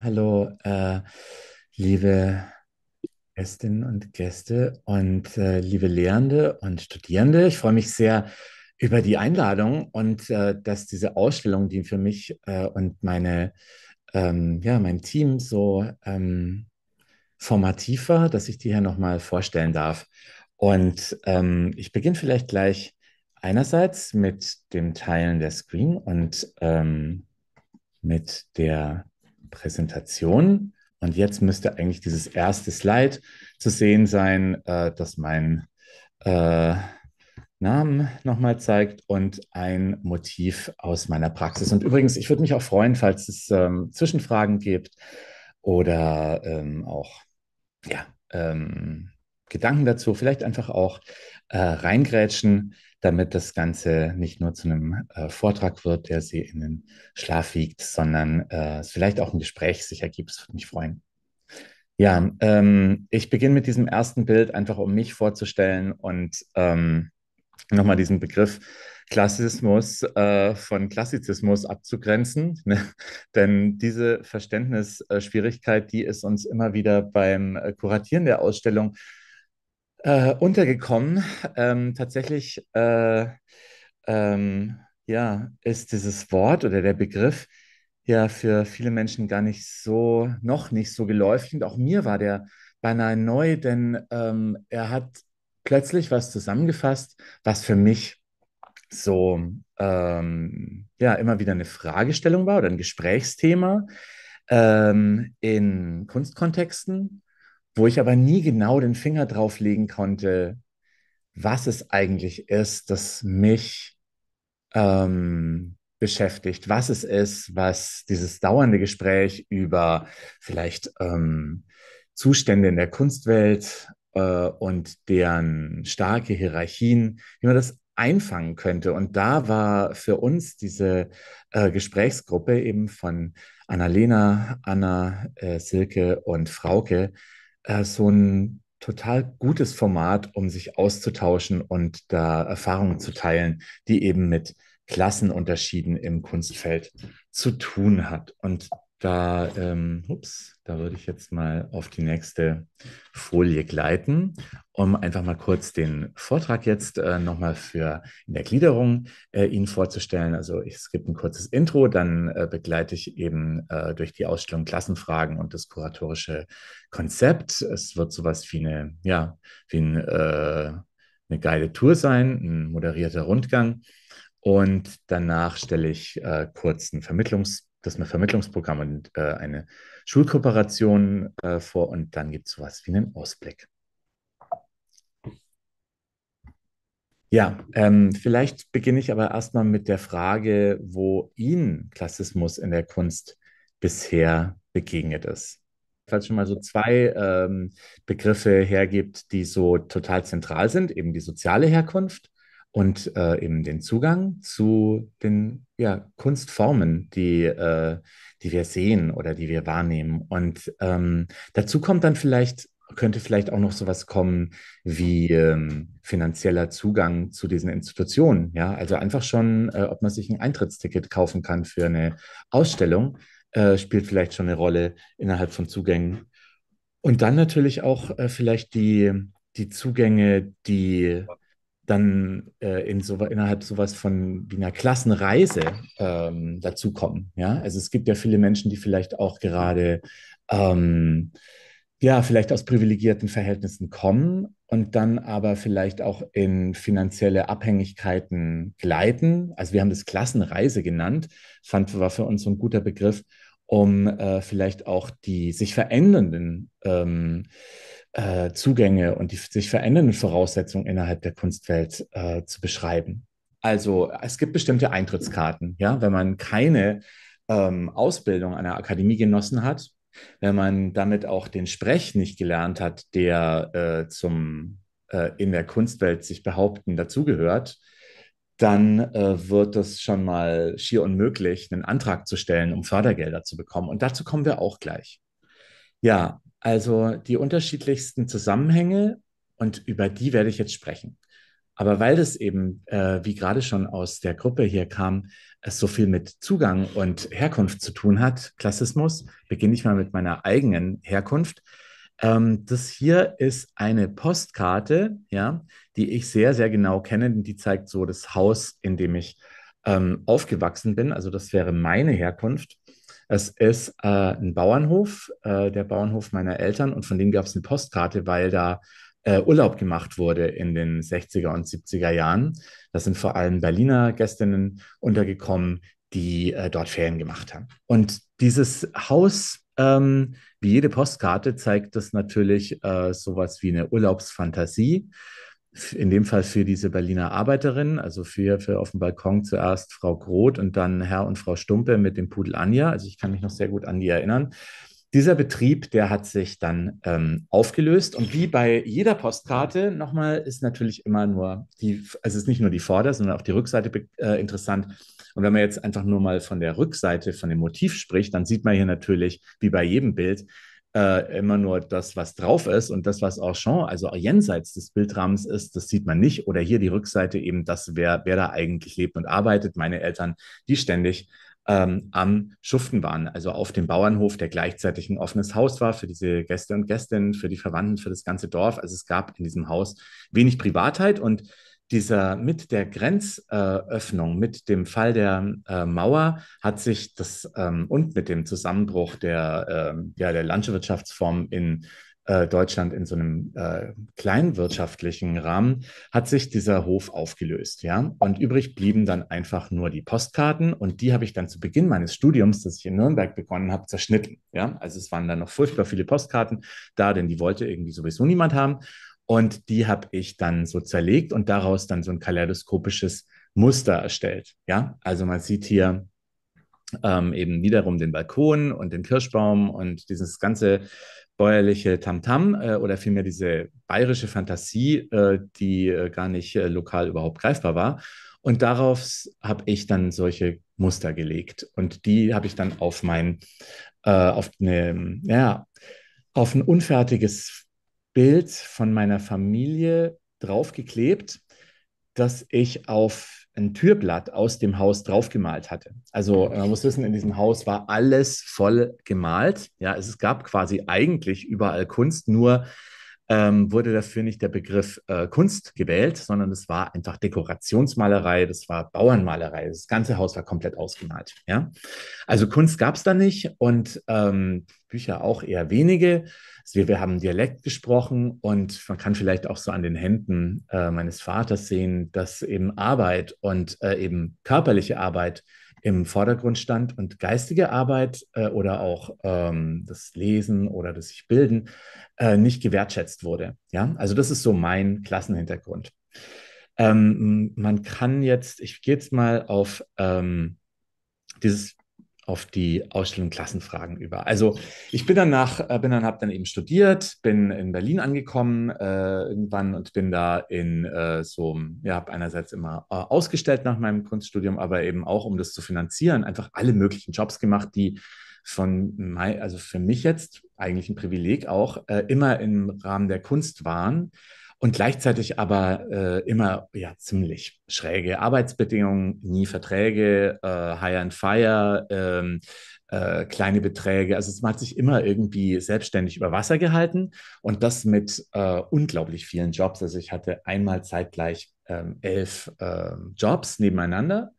Hallo, äh, liebe Gästinnen und Gäste und äh, liebe Lehrende und Studierende. Ich freue mich sehr über die Einladung und äh, dass diese Ausstellung, die für mich äh, und meine, ähm, ja, mein Team so ähm, formativ war, dass ich die hier nochmal vorstellen darf. Und ähm, ich beginne vielleicht gleich einerseits mit dem Teilen der Screen und ähm, mit der Präsentation. Und jetzt müsste eigentlich dieses erste Slide zu sehen sein, äh, das meinen äh, Namen nochmal zeigt und ein Motiv aus meiner Praxis. Und übrigens, ich würde mich auch freuen, falls es ähm, Zwischenfragen gibt oder ähm, auch ja, ähm, Gedanken dazu, vielleicht einfach auch äh, reingrätschen damit das Ganze nicht nur zu einem äh, Vortrag wird, der Sie in den Schlaf wiegt, sondern äh, vielleicht auch ein Gespräch sich ergibt. Das würde mich freuen. Ja, ähm, ich beginne mit diesem ersten Bild, einfach um mich vorzustellen und ähm, nochmal diesen Begriff Klassismus äh, von Klassizismus abzugrenzen. Ne? Denn diese Verständnisschwierigkeit, äh, die ist uns immer wieder beim äh, Kuratieren der Ausstellung äh, untergekommen. Ähm, tatsächlich äh, ähm, ja, ist dieses Wort oder der Begriff ja für viele Menschen gar nicht so, noch nicht so geläufig. Und auch mir war der beinahe neu, denn ähm, er hat plötzlich was zusammengefasst, was für mich so ähm, ja immer wieder eine Fragestellung war oder ein Gesprächsthema ähm, in Kunstkontexten wo ich aber nie genau den Finger drauf legen konnte, was es eigentlich ist, das mich ähm, beschäftigt, was es ist, was dieses dauernde Gespräch über vielleicht ähm, Zustände in der Kunstwelt äh, und deren starke Hierarchien, wie man das einfangen könnte. Und da war für uns diese äh, Gesprächsgruppe eben von Annalena, Anna, äh, Silke und Frauke äh, so ein total gutes Format, um sich auszutauschen und da Erfahrungen zu teilen, die eben mit Klassenunterschieden im Kunstfeld zu tun hat. Und da, ähm, ups, da würde ich jetzt mal auf die nächste Folie gleiten, um einfach mal kurz den Vortrag jetzt äh, nochmal für in der Gliederung äh, Ihnen vorzustellen. Also ich, es gibt ein kurzes Intro, dann äh, begleite ich eben äh, durch die Ausstellung Klassenfragen und das kuratorische Konzept. Es wird sowas wie eine, ja, wie ein, äh, eine geile Tour sein, ein moderierter Rundgang. Und danach stelle ich äh, kurz einen Vermittlungs- das ist ein Vermittlungsprogramm und äh, eine Schulkooperation äh, vor und dann gibt es sowas wie einen Ausblick. Ja, ähm, vielleicht beginne ich aber erstmal mit der Frage, wo Ihnen Klassismus in der Kunst bisher begegnet ist. Falls schon mal so zwei ähm, Begriffe hergibt, die so total zentral sind, eben die soziale Herkunft und äh, eben den Zugang zu den ja, Kunstformen, die, äh, die wir sehen oder die wir wahrnehmen. Und ähm, dazu kommt dann vielleicht, könnte vielleicht auch noch sowas kommen wie ähm, finanzieller Zugang zu diesen Institutionen. Ja, also einfach schon, äh, ob man sich ein Eintrittsticket kaufen kann für eine Ausstellung, äh, spielt vielleicht schon eine Rolle innerhalb von Zugängen. Und dann natürlich auch äh, vielleicht die, die Zugänge, die dann äh, in so, innerhalb sowas von wie einer Klassenreise ähm, dazukommen. Ja? Also es gibt ja viele Menschen, die vielleicht auch gerade ähm, ja, vielleicht aus privilegierten Verhältnissen kommen und dann aber vielleicht auch in finanzielle Abhängigkeiten gleiten. Also wir haben das Klassenreise genannt, fand war für uns so ein guter Begriff, um äh, vielleicht auch die sich verändernden ähm, äh, Zugänge und die sich verändernden Voraussetzungen innerhalb der Kunstwelt äh, zu beschreiben. Also es gibt bestimmte Eintrittskarten, ja, wenn man keine ähm, Ausbildung an der Akademie genossen hat, wenn man damit auch den Sprech nicht gelernt hat, der äh, zum äh, in der Kunstwelt sich behaupten dazugehört, dann äh, wird es schon mal schier unmöglich, einen Antrag zu stellen, um Fördergelder zu bekommen. Und dazu kommen wir auch gleich. Ja, also die unterschiedlichsten Zusammenhänge und über die werde ich jetzt sprechen. Aber weil das eben, äh, wie gerade schon aus der Gruppe hier kam, es so viel mit Zugang und Herkunft zu tun hat, Klassismus, beginne ich mal mit meiner eigenen Herkunft. Ähm, das hier ist eine Postkarte, ja, die ich sehr, sehr genau kenne. Die zeigt so das Haus, in dem ich ähm, aufgewachsen bin. Also das wäre meine Herkunft. Es ist äh, ein Bauernhof, äh, der Bauernhof meiner Eltern und von dem gab es eine Postkarte, weil da äh, Urlaub gemacht wurde in den 60er und 70er Jahren. Da sind vor allem Berliner Gästinnen untergekommen, die äh, dort Ferien gemacht haben. Und dieses Haus, ähm, wie jede Postkarte, zeigt das natürlich äh, sowas wie eine Urlaubsfantasie in dem Fall für diese Berliner Arbeiterinnen, also für, für auf dem Balkon zuerst Frau Groth und dann Herr und Frau Stumpe mit dem Pudel Anja. Also ich kann mich noch sehr gut an die erinnern. Dieser Betrieb, der hat sich dann ähm, aufgelöst und wie bei jeder Postkarte, nochmal, ist natürlich immer nur die, also es ist nicht nur die Vorder-, sondern auch die Rückseite äh, interessant. Und wenn man jetzt einfach nur mal von der Rückseite, von dem Motiv spricht, dann sieht man hier natürlich, wie bei jedem Bild, äh, immer nur das, was drauf ist und das, was auch schon, also auch jenseits des Bildrahmens ist, das sieht man nicht. Oder hier die Rückseite eben, das, wer, wer da eigentlich lebt und arbeitet. Meine Eltern, die ständig ähm, am Schuften waren, also auf dem Bauernhof, der gleichzeitig ein offenes Haus war für diese Gäste und Gästinnen, für die Verwandten, für das ganze Dorf. Also es gab in diesem Haus wenig Privatheit und dieser, mit der Grenzöffnung, mit dem Fall der äh, Mauer hat sich das ähm, und mit dem Zusammenbruch der, äh, ja, der Landwirtschaftsform in äh, Deutschland in so einem äh, kleinwirtschaftlichen Rahmen, hat sich dieser Hof aufgelöst. Ja? Und übrig blieben dann einfach nur die Postkarten und die habe ich dann zu Beginn meines Studiums, das ich in Nürnberg begonnen habe, zerschnitten. Ja? Also es waren dann noch furchtbar viele Postkarten da, denn die wollte irgendwie sowieso niemand haben. Und die habe ich dann so zerlegt und daraus dann so ein kaleidoskopisches Muster erstellt. Ja, also man sieht hier ähm, eben wiederum den Balkon und den Kirschbaum und dieses ganze bäuerliche Tamtam äh, oder vielmehr diese bayerische Fantasie, äh, die äh, gar nicht äh, lokal überhaupt greifbar war. Und darauf habe ich dann solche Muster gelegt und die habe ich dann auf mein, äh, auf eine, ja, auf ein unfertiges Bild von meiner Familie draufgeklebt, das ich auf ein Türblatt aus dem Haus draufgemalt hatte. Also man muss wissen, in diesem Haus war alles voll gemalt. Ja, es gab quasi eigentlich überall Kunst, nur ähm, wurde dafür nicht der Begriff äh, Kunst gewählt, sondern es war einfach Dekorationsmalerei, das war Bauernmalerei. Das ganze Haus war komplett ausgemalt. Ja? Also Kunst gab es da nicht und ähm, Bücher auch eher wenige. wir, wir, haben Dialekt gesprochen und man kann vielleicht auch so an den Händen äh, meines Vaters sehen, dass eben Arbeit und äh, eben körperliche Arbeit im Vordergrund stand. Und geistige Arbeit äh, oder auch ähm, das Lesen oder das sich bilden äh, nicht gewertschätzt wurde. Ja, also das ist so mein Klassenhintergrund. Ähm, man kann jetzt, ich gehe jetzt mal auf ähm, dieses auf die Ausstellung Klassenfragen über. Also ich bin danach, äh, bin dann, habe dann eben studiert, bin in Berlin angekommen äh, irgendwann und bin da in äh, so, ja, habe einerseits immer äh, ausgestellt nach meinem Kunststudium, aber eben auch, um das zu finanzieren, einfach alle möglichen Jobs gemacht, die von mein, also für mich jetzt eigentlich ein Privileg auch, äh, immer im Rahmen der Kunst waren und gleichzeitig aber äh, immer ja ziemlich schräge Arbeitsbedingungen, nie Verträge, äh, High and Fire, ähm, äh, kleine Beträge. Also man hat sich immer irgendwie selbstständig über Wasser gehalten und das mit äh, unglaublich vielen Jobs. Also ich hatte einmal zeitgleich ähm, elf ähm, Jobs nebeneinander.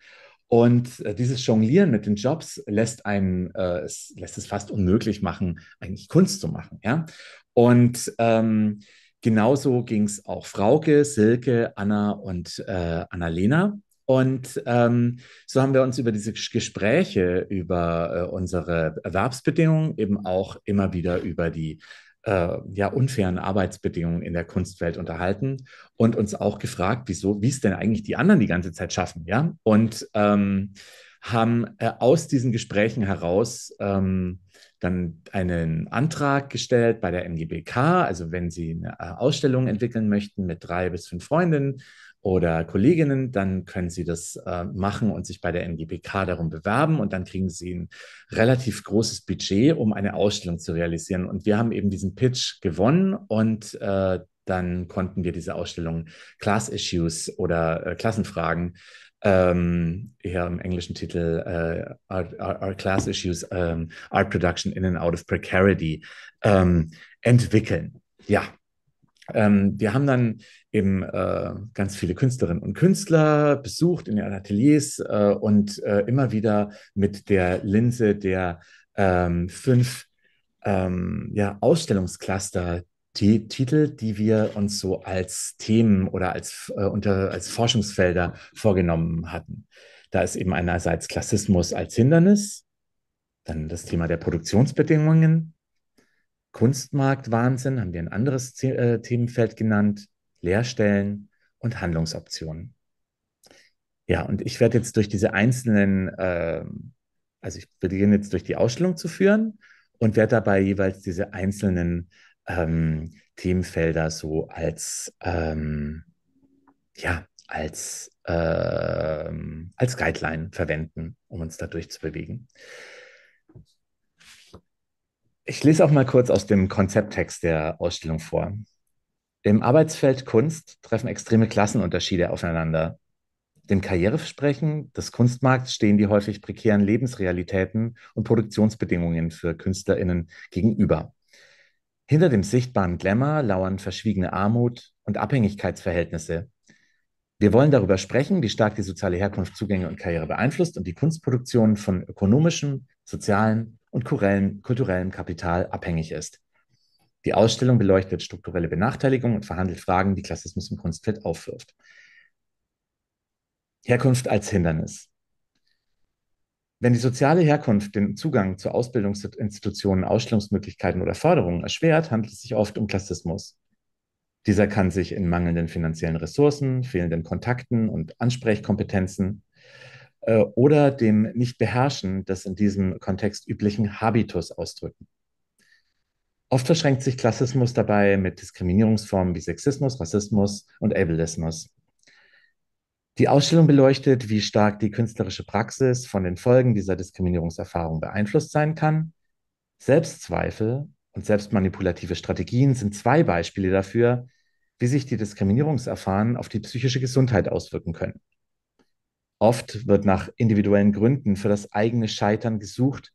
Und äh, dieses Jonglieren mit den Jobs lässt einen, äh, es lässt es fast unmöglich machen, eigentlich Kunst zu machen. Ja? Und ähm, Genauso ging es auch Frauke, Silke, Anna und äh, Annalena. Und ähm, so haben wir uns über diese Gespräche, über äh, unsere Erwerbsbedingungen, eben auch immer wieder über die äh, ja, unfairen Arbeitsbedingungen in der Kunstwelt unterhalten und uns auch gefragt, wieso, wie es denn eigentlich die anderen die ganze Zeit schaffen, ja? Und ähm, haben äh, aus diesen Gesprächen heraus ähm, dann einen Antrag gestellt bei der MGBK, also wenn Sie eine äh, Ausstellung entwickeln möchten mit drei bis fünf Freundinnen oder Kolleginnen, dann können Sie das äh, machen und sich bei der MGBK darum bewerben und dann kriegen Sie ein relativ großes Budget, um eine Ausstellung zu realisieren. Und wir haben eben diesen Pitch gewonnen und äh, dann konnten wir diese Ausstellung Class Issues oder äh, Klassenfragen ähm, eher im englischen Titel äh, Art our, our, Class Issues, ähm, Art Production in and Out of Precarity, ähm, entwickeln. Ja. Ähm, wir haben dann eben äh, ganz viele Künstlerinnen und Künstler besucht in ihren Ateliers äh, und äh, immer wieder mit der Linse der ähm, fünf ähm, ja, Ausstellungscluster die Titel, die wir uns so als Themen oder als, äh, unter, als Forschungsfelder vorgenommen hatten. Da ist eben einerseits Klassismus als Hindernis, dann das Thema der Produktionsbedingungen, Kunstmarktwahnsinn haben wir ein anderes The äh, Themenfeld genannt, Leerstellen und Handlungsoptionen. Ja, und ich werde jetzt durch diese einzelnen, äh, also ich beginne jetzt durch die Ausstellung zu führen und werde dabei jeweils diese einzelnen ähm, Themenfelder so als, ähm, ja, als, äh, als Guideline verwenden, um uns dadurch zu bewegen. Ich lese auch mal kurz aus dem Konzepttext der Ausstellung vor. Im Arbeitsfeld Kunst treffen extreme Klassenunterschiede aufeinander. Dem Karriereversprechen des Kunstmarkts stehen die häufig prekären Lebensrealitäten und Produktionsbedingungen für KünstlerInnen gegenüber. Hinter dem sichtbaren Glamour lauern verschwiegene Armut und Abhängigkeitsverhältnisse. Wir wollen darüber sprechen, wie stark die soziale Herkunft Zugänge und Karriere beeinflusst und die Kunstproduktion von ökonomischem, sozialem und kulturellem Kapital abhängig ist. Die Ausstellung beleuchtet strukturelle Benachteiligung und verhandelt Fragen, die Klassismus im Kunstfeld aufwirft. Herkunft als Hindernis. Wenn die soziale Herkunft den Zugang zu Ausbildungsinstitutionen, Ausstellungsmöglichkeiten oder Förderungen erschwert, handelt es sich oft um Klassismus. Dieser kann sich in mangelnden finanziellen Ressourcen, fehlenden Kontakten und Ansprechkompetenzen äh, oder dem Nichtbeherrschen des in diesem Kontext üblichen Habitus ausdrücken. Oft verschränkt sich Klassismus dabei mit Diskriminierungsformen wie Sexismus, Rassismus und Ableismus. Die Ausstellung beleuchtet, wie stark die künstlerische Praxis von den Folgen dieser Diskriminierungserfahrung beeinflusst sein kann. Selbstzweifel und selbstmanipulative Strategien sind zwei Beispiele dafür, wie sich die Diskriminierungserfahren auf die psychische Gesundheit auswirken können. Oft wird nach individuellen Gründen für das eigene Scheitern gesucht,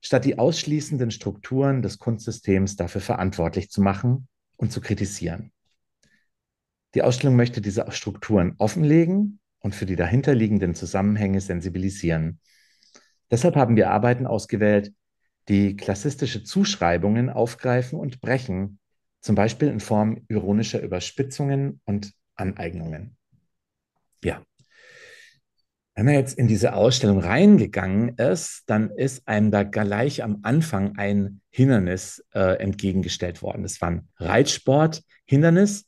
statt die ausschließenden Strukturen des Kunstsystems dafür verantwortlich zu machen und zu kritisieren. Die Ausstellung möchte diese Strukturen offenlegen und für die dahinterliegenden Zusammenhänge sensibilisieren. Deshalb haben wir Arbeiten ausgewählt, die klassistische Zuschreibungen aufgreifen und brechen, zum Beispiel in Form ironischer Überspitzungen und Aneignungen. Ja. Wenn man jetzt in diese Ausstellung reingegangen ist, dann ist einem da gleich am Anfang ein Hindernis äh, entgegengestellt worden. Das war ein Reitsport-Hindernis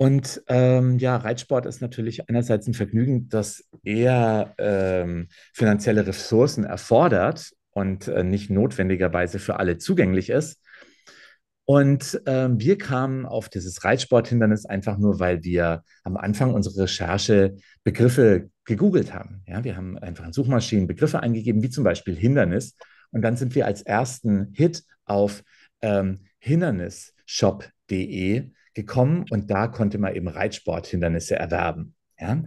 und ähm, ja, Reitsport ist natürlich einerseits ein Vergnügen, das eher ähm, finanzielle Ressourcen erfordert und äh, nicht notwendigerweise für alle zugänglich ist. Und ähm, wir kamen auf dieses Reitsporthindernis einfach nur, weil wir am Anfang unserer Recherche Begriffe gegoogelt haben. Ja, wir haben einfach in Suchmaschinen Begriffe eingegeben, wie zum Beispiel Hindernis. Und dann sind wir als ersten Hit auf ähm, hindernisshop.de gekommen und da konnte man eben Reitsporthindernisse erwerben. Ja?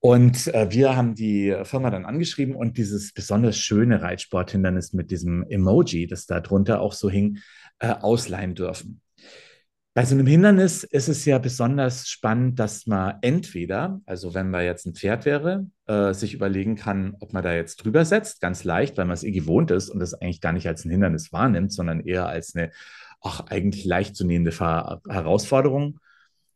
Und äh, wir haben die Firma dann angeschrieben und dieses besonders schöne Reitsporthindernis mit diesem Emoji, das da drunter auch so hing, äh, ausleihen dürfen. Bei so einem Hindernis ist es ja besonders spannend, dass man entweder, also wenn man jetzt ein Pferd wäre, äh, sich überlegen kann, ob man da jetzt drüber setzt, ganz leicht, weil man es eh gewohnt ist und das eigentlich gar nicht als ein Hindernis wahrnimmt, sondern eher als eine ach, eigentlich leicht zu nehmende Herausforderung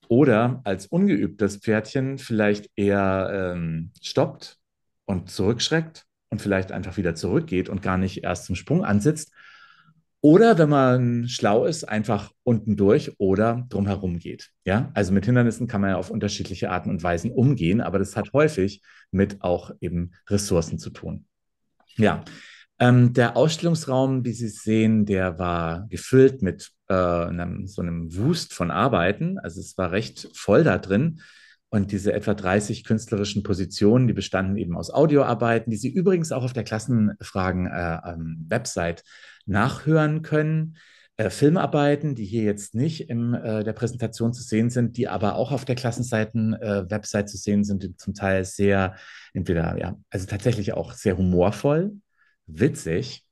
oder als ungeübtes Pferdchen vielleicht eher ähm, stoppt und zurückschreckt und vielleicht einfach wieder zurückgeht und gar nicht erst zum Sprung ansitzt. Oder wenn man schlau ist, einfach unten durch oder drumherum geht. Ja, also mit Hindernissen kann man ja auf unterschiedliche Arten und Weisen umgehen, aber das hat häufig mit auch eben Ressourcen zu tun. Ja, ähm, der Ausstellungsraum, wie Sie sehen, der war gefüllt mit äh, einem, so einem Wust von Arbeiten. Also es war recht voll da drin. Und diese etwa 30 künstlerischen Positionen, die bestanden eben aus Audioarbeiten, die Sie übrigens auch auf der Klassenfragen-Website äh, ähm, nachhören können. Äh, Filmarbeiten, die hier jetzt nicht in äh, der Präsentation zu sehen sind, die aber auch auf der Klassenseiten-Website äh, zu sehen sind, die zum Teil sehr, entweder, ja, also tatsächlich auch sehr humorvoll witzig,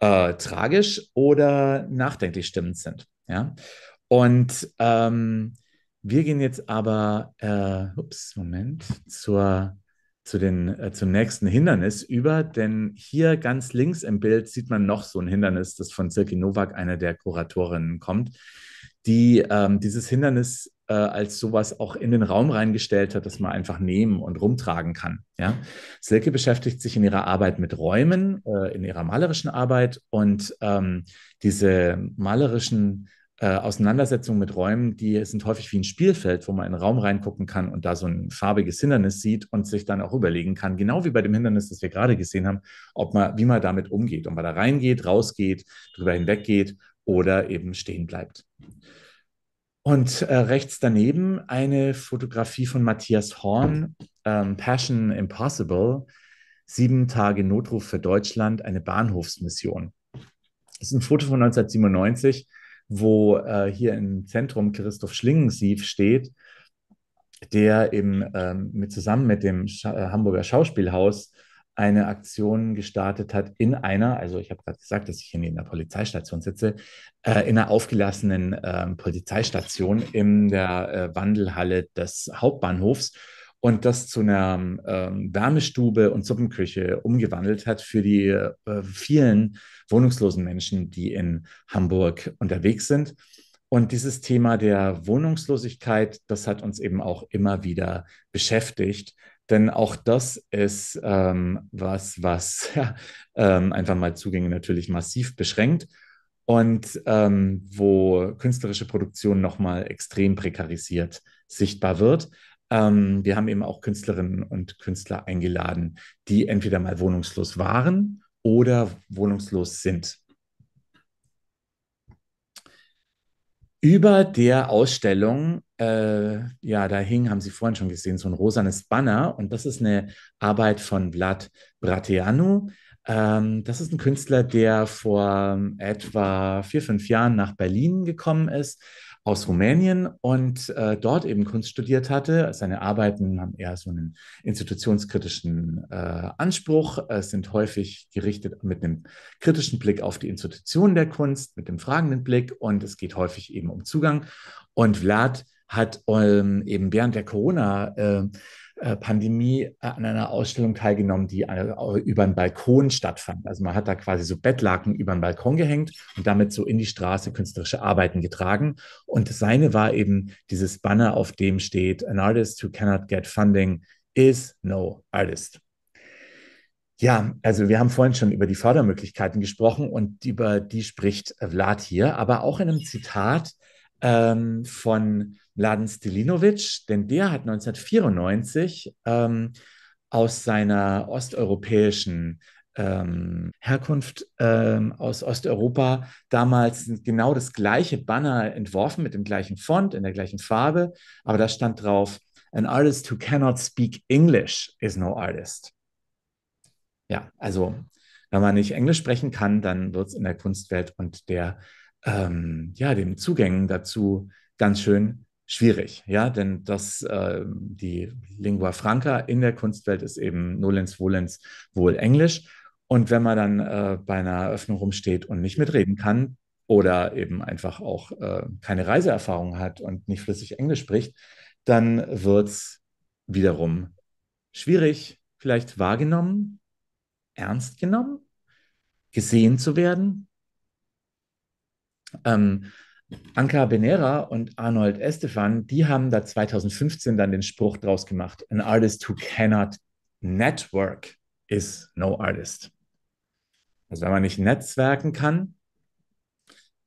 äh, tragisch oder nachdenklich stimmend sind. Ja? Und ähm, wir gehen jetzt aber, äh, ups, Moment, zur, zu den, äh, zum nächsten Hindernis über, denn hier ganz links im Bild sieht man noch so ein Hindernis, das von Zirki Nowak, einer der Kuratorinnen, kommt, die ähm, dieses Hindernis äh, als sowas auch in den Raum reingestellt hat, dass man einfach nehmen und rumtragen kann. Ja? Silke beschäftigt sich in ihrer Arbeit mit Räumen, äh, in ihrer malerischen Arbeit und ähm, diese malerischen äh, Auseinandersetzungen mit Räumen, die sind häufig wie ein Spielfeld, wo man in den Raum reingucken kann und da so ein farbiges Hindernis sieht und sich dann auch überlegen kann, genau wie bei dem Hindernis, das wir gerade gesehen haben, ob man, wie man damit umgeht, ob man da reingeht, rausgeht, drüber hinweggeht oder eben stehen bleibt. Und äh, rechts daneben eine Fotografie von Matthias Horn, ähm, Passion Impossible, sieben Tage Notruf für Deutschland, eine Bahnhofsmission. Das ist ein Foto von 1997, wo äh, hier im Zentrum Christoph Schlingensief steht, der eben ähm, mit, zusammen mit dem Scha äh, Hamburger Schauspielhaus eine Aktion gestartet hat in einer, also ich habe gerade gesagt, dass ich hier neben der Polizeistation sitze, äh, in einer aufgelassenen äh, Polizeistation in der äh, Wandelhalle des Hauptbahnhofs und das zu einer ähm, Wärmestube und Suppenküche umgewandelt hat für die äh, vielen wohnungslosen Menschen, die in Hamburg unterwegs sind. Und dieses Thema der Wohnungslosigkeit, das hat uns eben auch immer wieder beschäftigt denn auch das ist ähm, was, was ja, ähm, einfach mal Zugänge natürlich massiv beschränkt und ähm, wo künstlerische Produktion nochmal extrem prekarisiert sichtbar wird. Ähm, wir haben eben auch Künstlerinnen und Künstler eingeladen, die entweder mal wohnungslos waren oder wohnungslos sind. Über der Ausstellung äh, ja, da hing, haben Sie vorhin schon gesehen, so ein rosanes Banner. Und das ist eine Arbeit von Vlad Brateanu. Ähm, das ist ein Künstler, der vor ähm, etwa vier, fünf Jahren nach Berlin gekommen ist aus Rumänien und äh, dort eben Kunst studiert hatte. Seine Arbeiten haben eher so einen institutionskritischen äh, Anspruch, äh, sind häufig gerichtet mit einem kritischen Blick auf die Institution der Kunst, mit dem fragenden Blick und es geht häufig eben um Zugang. Und Vlad hat ähm, eben während der Corona-Pandemie äh, äh, äh, an einer Ausstellung teilgenommen, die äh, über einen Balkon stattfand. Also man hat da quasi so Bettlaken über den Balkon gehängt und damit so in die Straße künstlerische Arbeiten getragen. Und seine war eben dieses Banner, auf dem steht, An artist who cannot get funding is no artist. Ja, also wir haben vorhin schon über die Fördermöglichkeiten gesprochen und über die spricht äh, Vlad hier, aber auch in einem Zitat, ähm, von Mladen Stilinovic, denn der hat 1994 ähm, aus seiner osteuropäischen ähm, Herkunft ähm, aus Osteuropa damals genau das gleiche Banner entworfen mit dem gleichen Font, in der gleichen Farbe, aber da stand drauf, An artist who cannot speak English is no artist. Ja, also wenn man nicht Englisch sprechen kann, dann wird es in der Kunstwelt und der ähm, ja, den Zugängen dazu ganz schön schwierig, ja, denn das, äh, die Lingua Franca in der Kunstwelt ist eben nolens volens wohl Englisch. Und wenn man dann äh, bei einer Eröffnung rumsteht und nicht mitreden kann oder eben einfach auch äh, keine Reiseerfahrung hat und nicht flüssig Englisch spricht, dann wird es wiederum schwierig, vielleicht wahrgenommen, ernst genommen, gesehen zu werden, ähm, Anka Benera und Arnold Estefan, die haben da 2015 dann den Spruch draus gemacht: An artist who cannot network is no artist. Also wenn man nicht netzwerken kann,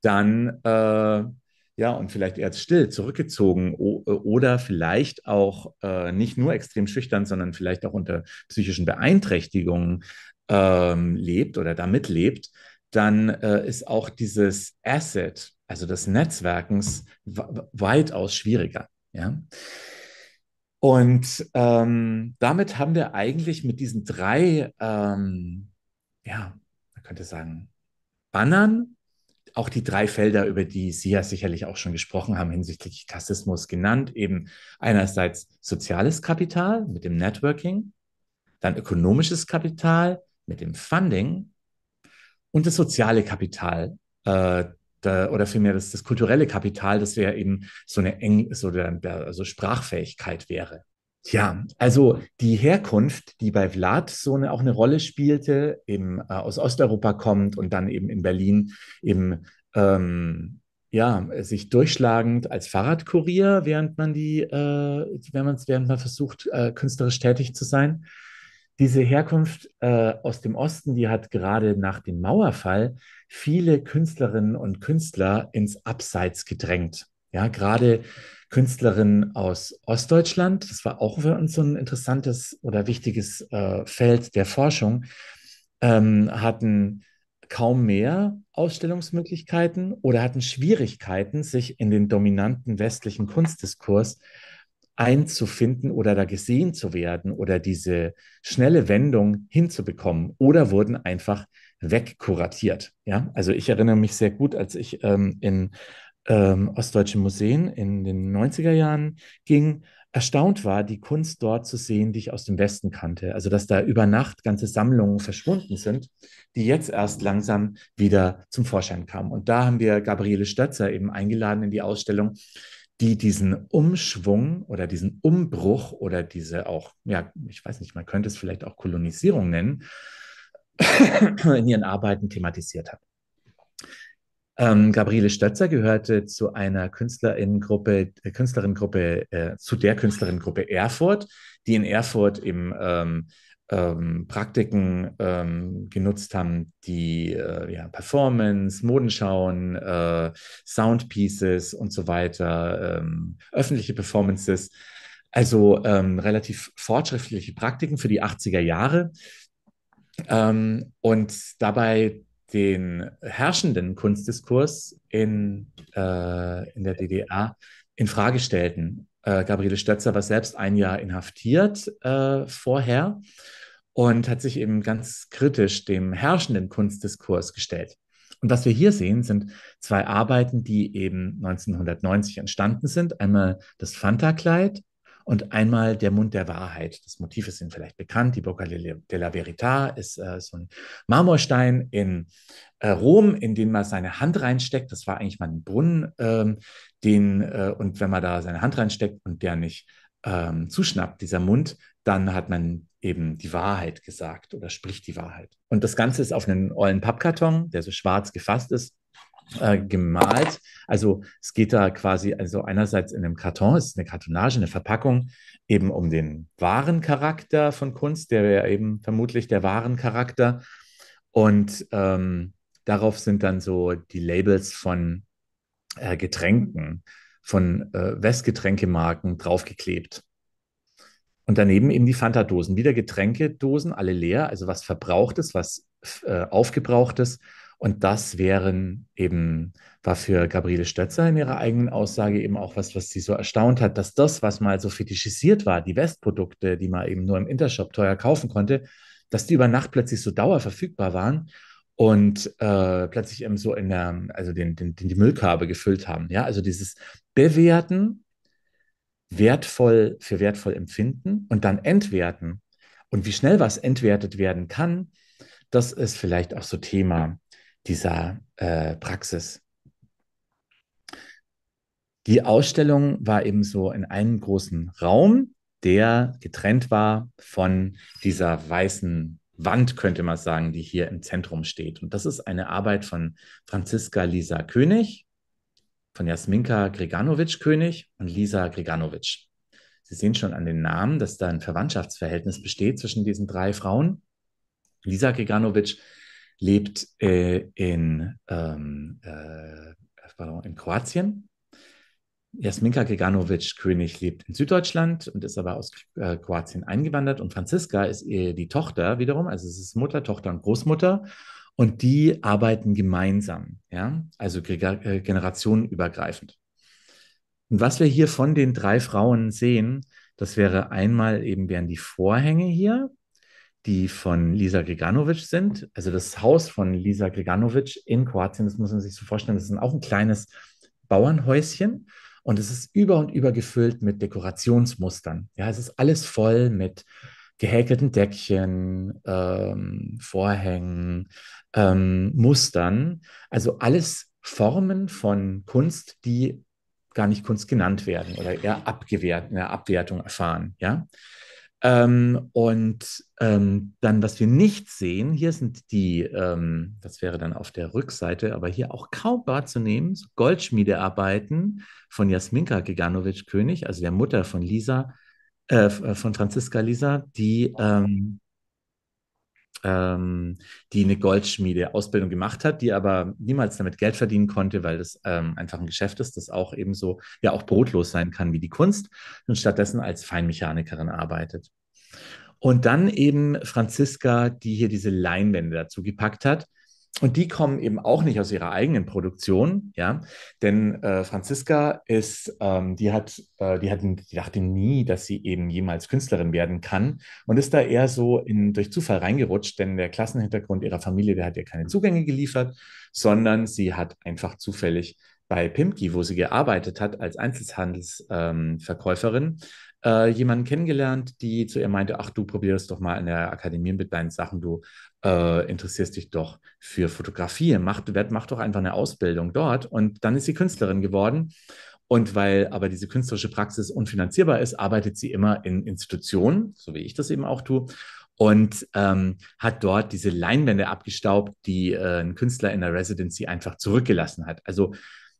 dann äh, ja und vielleicht eher still, zurückgezogen äh, oder vielleicht auch äh, nicht nur extrem schüchtern, sondern vielleicht auch unter psychischen Beeinträchtigungen ähm, lebt oder damit lebt, dann äh, ist auch dieses Asset, also das Netzwerkens, weitaus schwieriger. Ja? Und ähm, damit haben wir eigentlich mit diesen drei, ähm, ja, man könnte sagen, Bannern, auch die drei Felder, über die Sie ja sicherlich auch schon gesprochen haben, hinsichtlich Klassismus genannt, eben einerseits soziales Kapital mit dem Networking, dann ökonomisches Kapital mit dem Funding und das soziale Kapital äh, da, oder vielmehr das, das kulturelle Kapital, das wäre eben so eine Eng so der, also Sprachfähigkeit wäre. Tja, also die Herkunft, die bei Vlad so eine, auch eine Rolle spielte, eben äh, aus Osteuropa kommt und dann eben in Berlin eben ähm, ja, sich durchschlagend als Fahrradkurier, während man die, äh, während, man, während man versucht, äh, künstlerisch tätig zu sein diese Herkunft äh, aus dem Osten, die hat gerade nach dem Mauerfall viele Künstlerinnen und Künstler ins Abseits gedrängt. Ja, gerade Künstlerinnen aus Ostdeutschland, das war auch für uns so ein interessantes oder wichtiges äh, Feld der Forschung, ähm, hatten kaum mehr Ausstellungsmöglichkeiten oder hatten Schwierigkeiten, sich in den dominanten westlichen Kunstdiskurs einzufinden oder da gesehen zu werden oder diese schnelle Wendung hinzubekommen oder wurden einfach wegkuratiert. Ja, also ich erinnere mich sehr gut, als ich ähm, in ähm, ostdeutschen Museen in den 90er Jahren ging, erstaunt war, die Kunst dort zu sehen, die ich aus dem Westen kannte. Also, dass da über Nacht ganze Sammlungen verschwunden sind, die jetzt erst langsam wieder zum Vorschein kamen. Und da haben wir Gabriele Stötzer eben eingeladen in die Ausstellung, die diesen Umschwung oder diesen Umbruch oder diese auch, ja, ich weiß nicht, man könnte es vielleicht auch Kolonisierung nennen, in ihren Arbeiten thematisiert hat. Ähm, Gabriele Stötzer gehörte zu einer Künstlerinnengruppe, äh, gruppe äh, zu der Künstlerinnengruppe Erfurt, die in Erfurt im ähm, ähm, Praktiken ähm, genutzt haben, die äh, ja, Performance, Modenschauen, äh, Soundpieces und so weiter, ähm, öffentliche Performances, also ähm, relativ fortschrittliche Praktiken für die 80er Jahre ähm, und dabei den herrschenden Kunstdiskurs in, äh, in der DDR in Frage stellten. Äh, Gabriele Stötzer war selbst ein Jahr inhaftiert äh, vorher und hat sich eben ganz kritisch dem herrschenden Kunstdiskurs gestellt. Und was wir hier sehen, sind zwei Arbeiten, die eben 1990 entstanden sind. Einmal das Fanta-Kleid und einmal der Mund der Wahrheit. Das Motiv ist Ihnen vielleicht bekannt. Die Bocca della Verità ist äh, so ein Marmorstein in äh, Rom, in den man seine Hand reinsteckt. Das war eigentlich mal ein Brunnen, ähm, den, äh, und wenn man da seine Hand reinsteckt und der nicht ähm, zuschnappt, dieser Mund, dann hat man eben die Wahrheit gesagt oder spricht die Wahrheit. Und das Ganze ist auf einen ollen Pappkarton, der so schwarz gefasst ist, äh, gemalt. Also es geht da quasi, also einerseits in einem Karton, es ist eine Kartonage, eine Verpackung, eben um den wahren Charakter von Kunst, der wäre eben vermutlich der wahren Charakter. Und ähm, darauf sind dann so die Labels von äh, Getränken, von äh, Westgetränkemarken draufgeklebt. Und daneben eben die Fanta-Dosen, wieder Getränkedosen, alle leer, also was Verbrauchtes, was äh, Aufgebrauchtes. Und das wären eben, war für Gabriele Stötzer in ihrer eigenen Aussage eben auch was, was sie so erstaunt hat, dass das, was mal so fetischisiert war, die Westprodukte, die man eben nur im Intershop teuer kaufen konnte, dass die über Nacht plötzlich so dauerverfügbar waren und äh, plötzlich eben so in der, also den, den, den die Müllkörbe gefüllt haben. Ja, also dieses Bewerten wertvoll für wertvoll empfinden und dann entwerten. Und wie schnell was entwertet werden kann, das ist vielleicht auch so Thema dieser äh, Praxis. Die Ausstellung war eben so in einem großen Raum, der getrennt war von dieser weißen Wand, könnte man sagen, die hier im Zentrum steht. Und das ist eine Arbeit von Franziska Lisa König von Jasminka Greganovic König und Lisa Greganovic. Sie sehen schon an den Namen, dass da ein Verwandtschaftsverhältnis besteht zwischen diesen drei Frauen. Lisa Greganovic lebt äh, in, ähm, äh, pardon, in Kroatien. Jasminka Greganovic König lebt in Süddeutschland und ist aber aus äh, Kroatien eingewandert. Und Franziska ist die Tochter wiederum, also es ist Mutter, Tochter und Großmutter. Und die arbeiten gemeinsam, ja, also äh, generationenübergreifend. Und was wir hier von den drei Frauen sehen, das wäre einmal eben wären die Vorhänge hier, die von Lisa Greganovic sind. Also das Haus von Lisa Greganovic in Kroatien, das muss man sich so vorstellen, das ist auch ein kleines Bauernhäuschen und es ist über und über gefüllt mit Dekorationsmustern. Ja, es ist alles voll mit gehäkelten Deckchen, ähm, Vorhängen, ähm, Mustern, also alles Formen von Kunst, die gar nicht Kunst genannt werden oder eher abgewehrt, eine Abwertung erfahren, ja. Ähm, und ähm, dann, was wir nicht sehen, hier sind die, ähm, das wäre dann auf der Rückseite, aber hier auch kaum wahrzunehmen, Goldschmiedearbeiten von Jasminka Giganovic König, also der Mutter von Lisa, äh, äh, von Franziska Lisa, die, ähm, ähm, die eine Goldschmiede-Ausbildung gemacht hat, die aber niemals damit Geld verdienen konnte, weil das ähm, einfach ein Geschäft ist, das auch ebenso ja, auch brotlos sein kann wie die Kunst und stattdessen als Feinmechanikerin arbeitet. Und dann eben Franziska, die hier diese Leinwände dazu gepackt hat, und die kommen eben auch nicht aus ihrer eigenen Produktion, ja. Denn äh, Franziska ist, ähm, die hat, äh, die hat, die dachte nie, dass sie eben jemals Künstlerin werden kann und ist da eher so in, durch Zufall reingerutscht, denn der Klassenhintergrund ihrer Familie, der hat ihr keine Zugänge geliefert, sondern sie hat einfach zufällig bei Pimki, wo sie gearbeitet hat als Einzelhandelsverkäuferin, ähm, äh, jemanden kennengelernt, die zu ihr meinte, ach, du probierst doch mal in der Akademie mit deinen Sachen, du äh, interessierst dich doch für Fotografie, mach, mach doch einfach eine Ausbildung dort. Und dann ist sie Künstlerin geworden. Und weil aber diese künstlerische Praxis unfinanzierbar ist, arbeitet sie immer in Institutionen, so wie ich das eben auch tue, und ähm, hat dort diese Leinwände abgestaubt, die äh, ein Künstler in der Residency einfach zurückgelassen hat. Also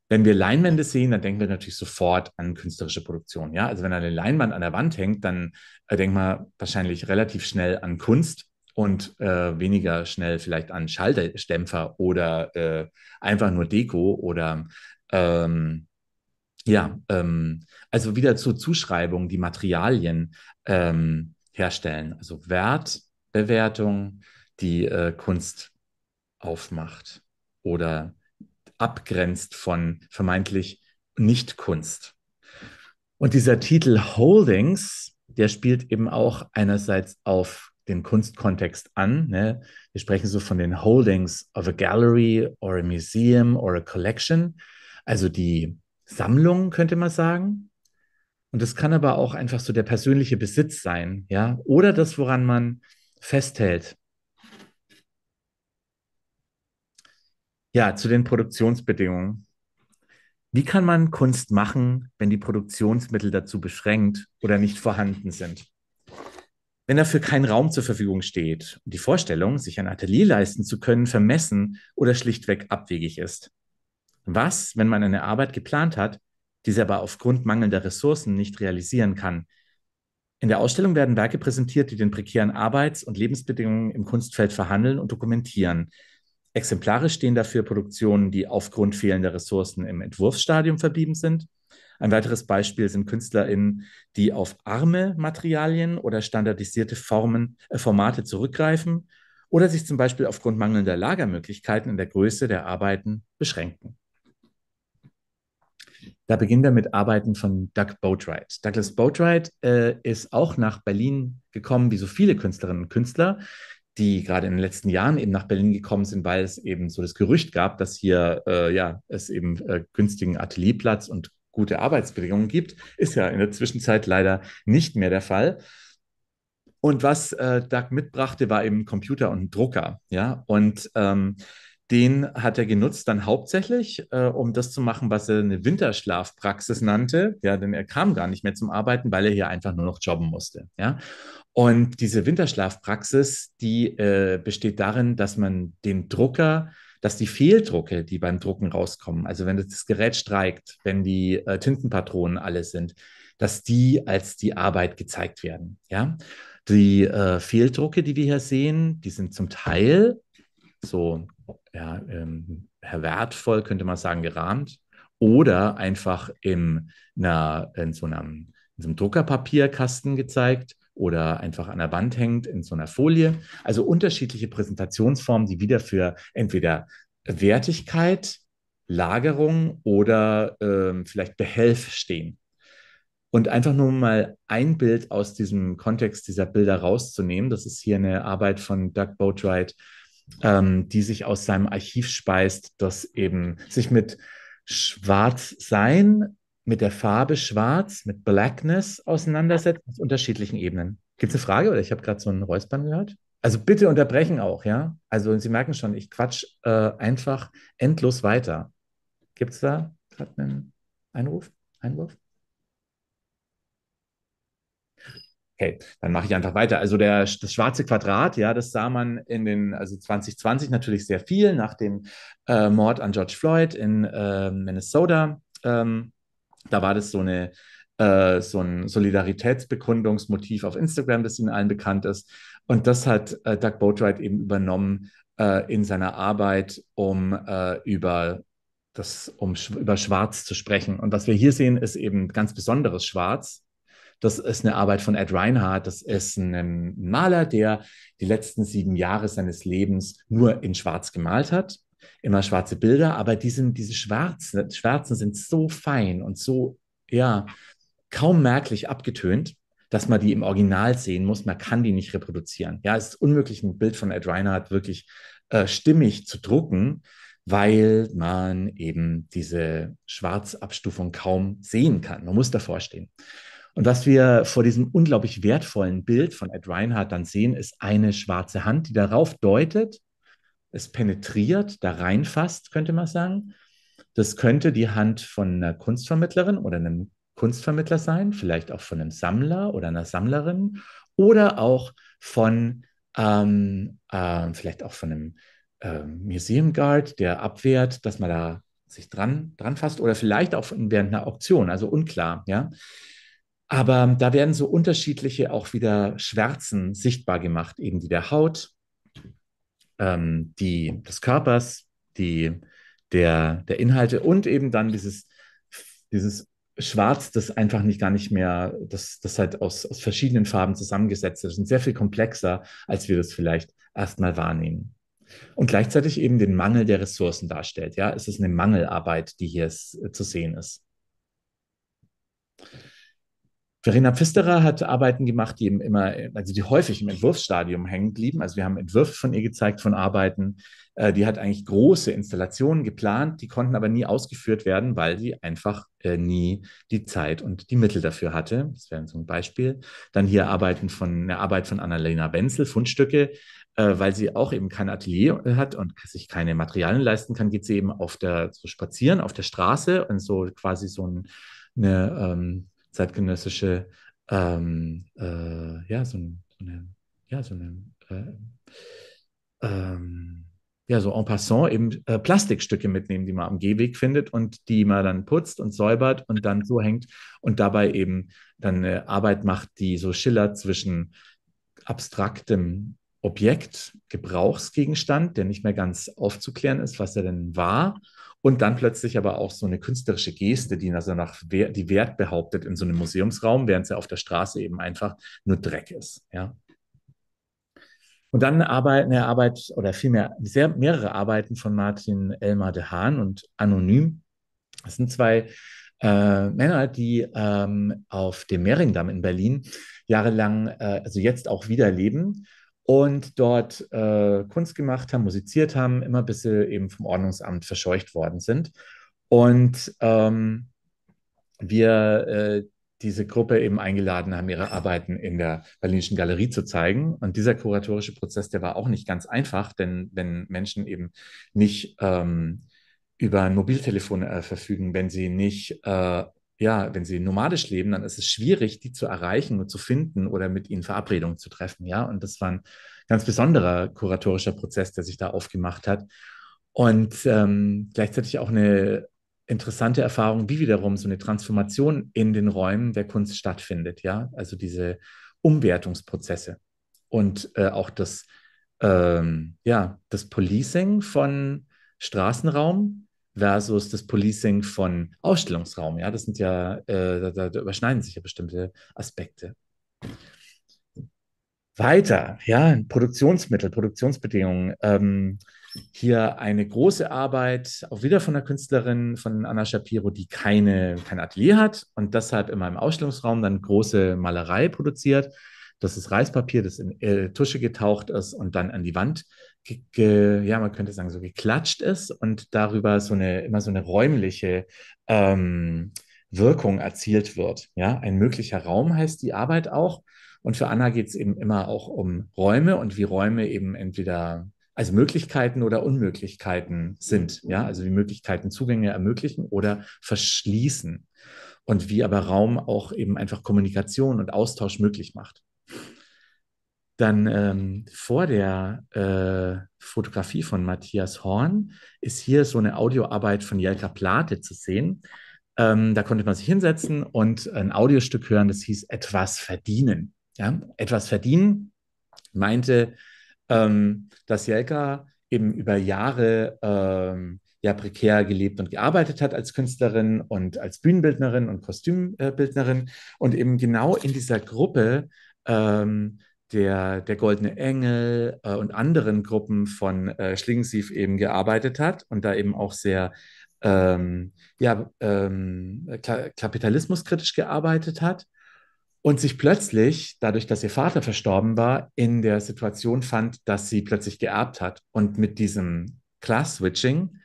wenn wir Leinwände sehen, dann denken wir natürlich sofort an künstlerische Produktion. Ja, also wenn eine Leinwand an der Wand hängt, dann äh, denkt man wahrscheinlich relativ schnell an Kunst und äh, weniger schnell vielleicht an Schalldämpfer oder äh, einfach nur Deko oder ähm, ja, ähm, also wieder zur Zuschreibung, die Materialien ähm, herstellen, also Wertbewertung, die äh, Kunst aufmacht oder abgrenzt von vermeintlich Nicht-Kunst. Und dieser Titel Holdings, der spielt eben auch einerseits auf den Kunstkontext an. Ne? Wir sprechen so von den Holdings of a Gallery or a Museum or a Collection, also die Sammlung, könnte man sagen. Und das kann aber auch einfach so der persönliche Besitz sein, ja, oder das, woran man festhält. Ja, zu den Produktionsbedingungen. Wie kann man Kunst machen, wenn die Produktionsmittel dazu beschränkt oder nicht vorhanden sind? wenn dafür kein Raum zur Verfügung steht und die Vorstellung, sich ein Atelier leisten zu können, vermessen oder schlichtweg abwegig ist? Was, wenn man eine Arbeit geplant hat, diese aber aufgrund mangelnder Ressourcen nicht realisieren kann? In der Ausstellung werden Werke präsentiert, die den prekären Arbeits- und Lebensbedingungen im Kunstfeld verhandeln und dokumentieren. Exemplarisch stehen dafür Produktionen, die aufgrund fehlender Ressourcen im Entwurfsstadium verblieben sind ein weiteres Beispiel sind KünstlerInnen, die auf arme Materialien oder standardisierte Formen, äh, Formate zurückgreifen oder sich zum Beispiel aufgrund mangelnder Lagermöglichkeiten in der Größe der Arbeiten beschränken. Da beginnen wir mit Arbeiten von Doug Boatwright. Douglas Boatwright äh, ist auch nach Berlin gekommen, wie so viele Künstlerinnen und Künstler, die gerade in den letzten Jahren eben nach Berlin gekommen sind, weil es eben so das Gerücht gab, dass hier äh, ja es eben äh, günstigen Atelierplatz und gute Arbeitsbedingungen gibt. Ist ja in der Zwischenzeit leider nicht mehr der Fall. Und was äh, Doug mitbrachte, war eben ein Computer und ein Drucker. Ja, und ähm, den hat er genutzt dann hauptsächlich, äh, um das zu machen, was er eine Winterschlafpraxis nannte. Ja, denn er kam gar nicht mehr zum Arbeiten, weil er hier einfach nur noch jobben musste. Ja, und diese Winterschlafpraxis, die äh, besteht darin, dass man den Drucker dass die Fehldrucke, die beim Drucken rauskommen, also wenn das Gerät streikt, wenn die äh, Tintenpatronen alle sind, dass die als die Arbeit gezeigt werden. Ja? Die äh, Fehldrucke, die wir hier sehen, die sind zum Teil so ja, ähm, wertvoll, könnte man sagen, gerahmt oder einfach im, na, in so einem in so einem Druckerpapierkasten gezeigt oder einfach an der Wand hängt in so einer Folie. Also unterschiedliche Präsentationsformen, die wieder für entweder Wertigkeit, Lagerung oder ähm, vielleicht Behelf stehen. Und einfach nur mal ein Bild aus diesem Kontext dieser Bilder rauszunehmen, das ist hier eine Arbeit von Doug Boatwright, ähm, die sich aus seinem Archiv speist, das eben sich mit Schwarzsein mit der Farbe Schwarz, mit Blackness auseinandersetzt, aus unterschiedlichen Ebenen. Gibt es eine Frage oder ich habe gerade so einen Räuspern gehört? Also bitte unterbrechen auch, ja? Also Sie merken schon, ich quatsch äh, einfach endlos weiter. Gibt es da gerade einen Einruf? Einwurf? Okay, dann mache ich einfach weiter. Also der, das schwarze Quadrat, ja, das sah man in den, also 2020 natürlich sehr viel nach dem äh, Mord an George Floyd in äh, Minnesota. Ähm, da war das so eine äh, so ein Solidaritätsbekundungsmotiv auf Instagram, das ihnen allen bekannt ist. Und das hat äh, Doug Boatwright eben übernommen äh, in seiner Arbeit, um äh, über das, um sch über Schwarz zu sprechen. Und was wir hier sehen, ist eben ganz besonderes Schwarz. Das ist eine Arbeit von Ed Reinhardt. Das ist ein Maler, der die letzten sieben Jahre seines Lebens nur in Schwarz gemalt hat immer schwarze Bilder, aber die sind, diese schwarzen, schwarzen sind so fein und so, ja, kaum merklich abgetönt, dass man die im Original sehen muss. Man kann die nicht reproduzieren. Ja, es ist unmöglich, ein Bild von Ed Reinhardt wirklich äh, stimmig zu drucken, weil man eben diese Schwarzabstufung kaum sehen kann. Man muss davor stehen. Und was wir vor diesem unglaublich wertvollen Bild von Ed Reinhardt dann sehen, ist eine schwarze Hand, die darauf deutet, es penetriert, da reinfasst, könnte man sagen. Das könnte die Hand von einer Kunstvermittlerin oder einem Kunstvermittler sein, vielleicht auch von einem Sammler oder einer Sammlerin oder auch von ähm, äh, vielleicht auch von einem äh, Museum Guard, der abwehrt, dass man da sich dran, dran fasst oder vielleicht auch während einer Auktion, also unklar, ja. Aber da werden so unterschiedliche auch wieder Schwärzen sichtbar gemacht, eben die der Haut, ähm, die, des Körpers, die, der, der Inhalte und eben dann dieses, dieses Schwarz, das einfach nicht gar nicht mehr, das, das halt aus, aus verschiedenen Farben zusammengesetzt ist und sehr viel komplexer, als wir das vielleicht erstmal wahrnehmen. Und gleichzeitig eben den Mangel der Ressourcen darstellt. Ja, es ist eine Mangelarbeit, die hier zu sehen ist. Verena Pfisterer hat Arbeiten gemacht, die eben immer, also die häufig im Entwurfsstadium hängen blieben. Also wir haben Entwürfe von ihr gezeigt, von Arbeiten. Äh, die hat eigentlich große Installationen geplant, die konnten aber nie ausgeführt werden, weil sie einfach äh, nie die Zeit und die Mittel dafür hatte. Das wäre so ein Beispiel. Dann hier Arbeiten von, eine Arbeit von Annalena Wenzel, Fundstücke, äh, weil sie auch eben kein Atelier hat und sich keine Materialien leisten kann, geht sie eben auf der, so spazieren, auf der Straße und so quasi so ein, eine, ähm, zeitgenössische, ähm, äh, ja, so, so, eine, ja, so eine, äh, ähm, ja, so en passant eben äh, Plastikstücke mitnehmen, die man am Gehweg findet und die man dann putzt und säubert und dann so hängt und dabei eben dann eine Arbeit macht, die so schillert zwischen abstraktem Objekt, Gebrauchsgegenstand, der nicht mehr ganz aufzuklären ist, was er denn war. Und dann plötzlich aber auch so eine künstlerische Geste, die also nach Wert, die Wert behauptet in so einem Museumsraum, während es ja auf der Straße eben einfach nur Dreck ist. Ja. Und dann eine Arbeit oder vielmehr sehr, mehrere Arbeiten von Martin Elmar de Hahn und Anonym. Das sind zwei äh, Männer, die ähm, auf dem Mehringdamm in Berlin jahrelang, äh, also jetzt auch wieder leben und dort äh, Kunst gemacht haben, musiziert haben, immer bis sie eben vom Ordnungsamt verscheucht worden sind. Und ähm, wir äh, diese Gruppe eben eingeladen haben, ihre Arbeiten in der Berlinischen Galerie zu zeigen. Und dieser kuratorische Prozess, der war auch nicht ganz einfach, denn wenn Menschen eben nicht ähm, über ein Mobiltelefon äh, verfügen, wenn sie nicht äh, ja, wenn sie nomadisch leben, dann ist es schwierig, die zu erreichen und zu finden oder mit ihnen Verabredungen zu treffen. Ja, und das war ein ganz besonderer kuratorischer Prozess, der sich da aufgemacht hat. Und ähm, gleichzeitig auch eine interessante Erfahrung, wie wiederum so eine Transformation in den Räumen der Kunst stattfindet. Ja, also diese Umwertungsprozesse und äh, auch das, ähm, ja, das Policing von Straßenraum versus das Policing von Ausstellungsraum. Ja, das sind ja, äh, da, da, überschneiden sich ja bestimmte Aspekte. Weiter, ja, Produktionsmittel, Produktionsbedingungen. Ähm, hier eine große Arbeit, auch wieder von der Künstlerin, von Anna Shapiro, die keine, kein Atelier hat und deshalb in meinem Ausstellungsraum dann große Malerei produziert. Das ist Reispapier, das in äh, Tusche getaucht ist und dann an die Wand ja, man könnte sagen, so geklatscht ist und darüber so eine, immer so eine räumliche ähm, Wirkung erzielt wird. Ja, ein möglicher Raum heißt die Arbeit auch. Und für Anna geht es eben immer auch um Räume und wie Räume eben entweder also Möglichkeiten oder Unmöglichkeiten sind. Ja, also wie Möglichkeiten Zugänge ermöglichen oder verschließen. Und wie aber Raum auch eben einfach Kommunikation und Austausch möglich macht. Dann ähm, vor der äh, Fotografie von Matthias Horn ist hier so eine Audioarbeit von Jelka Plate zu sehen. Ähm, da konnte man sich hinsetzen und ein Audiostück hören, das hieß Etwas verdienen. Ja? Etwas verdienen meinte, ähm, dass Jelka eben über Jahre ähm, ja prekär gelebt und gearbeitet hat als Künstlerin und als Bühnenbildnerin und Kostümbildnerin und eben genau in dieser Gruppe ähm, der, der Goldene Engel äh, und anderen Gruppen von äh, Schlingensief eben gearbeitet hat und da eben auch sehr ähm, ja, ähm, kapitalismuskritisch gearbeitet hat und sich plötzlich, dadurch, dass ihr Vater verstorben war, in der Situation fand, dass sie plötzlich geerbt hat. Und mit diesem Class-Switching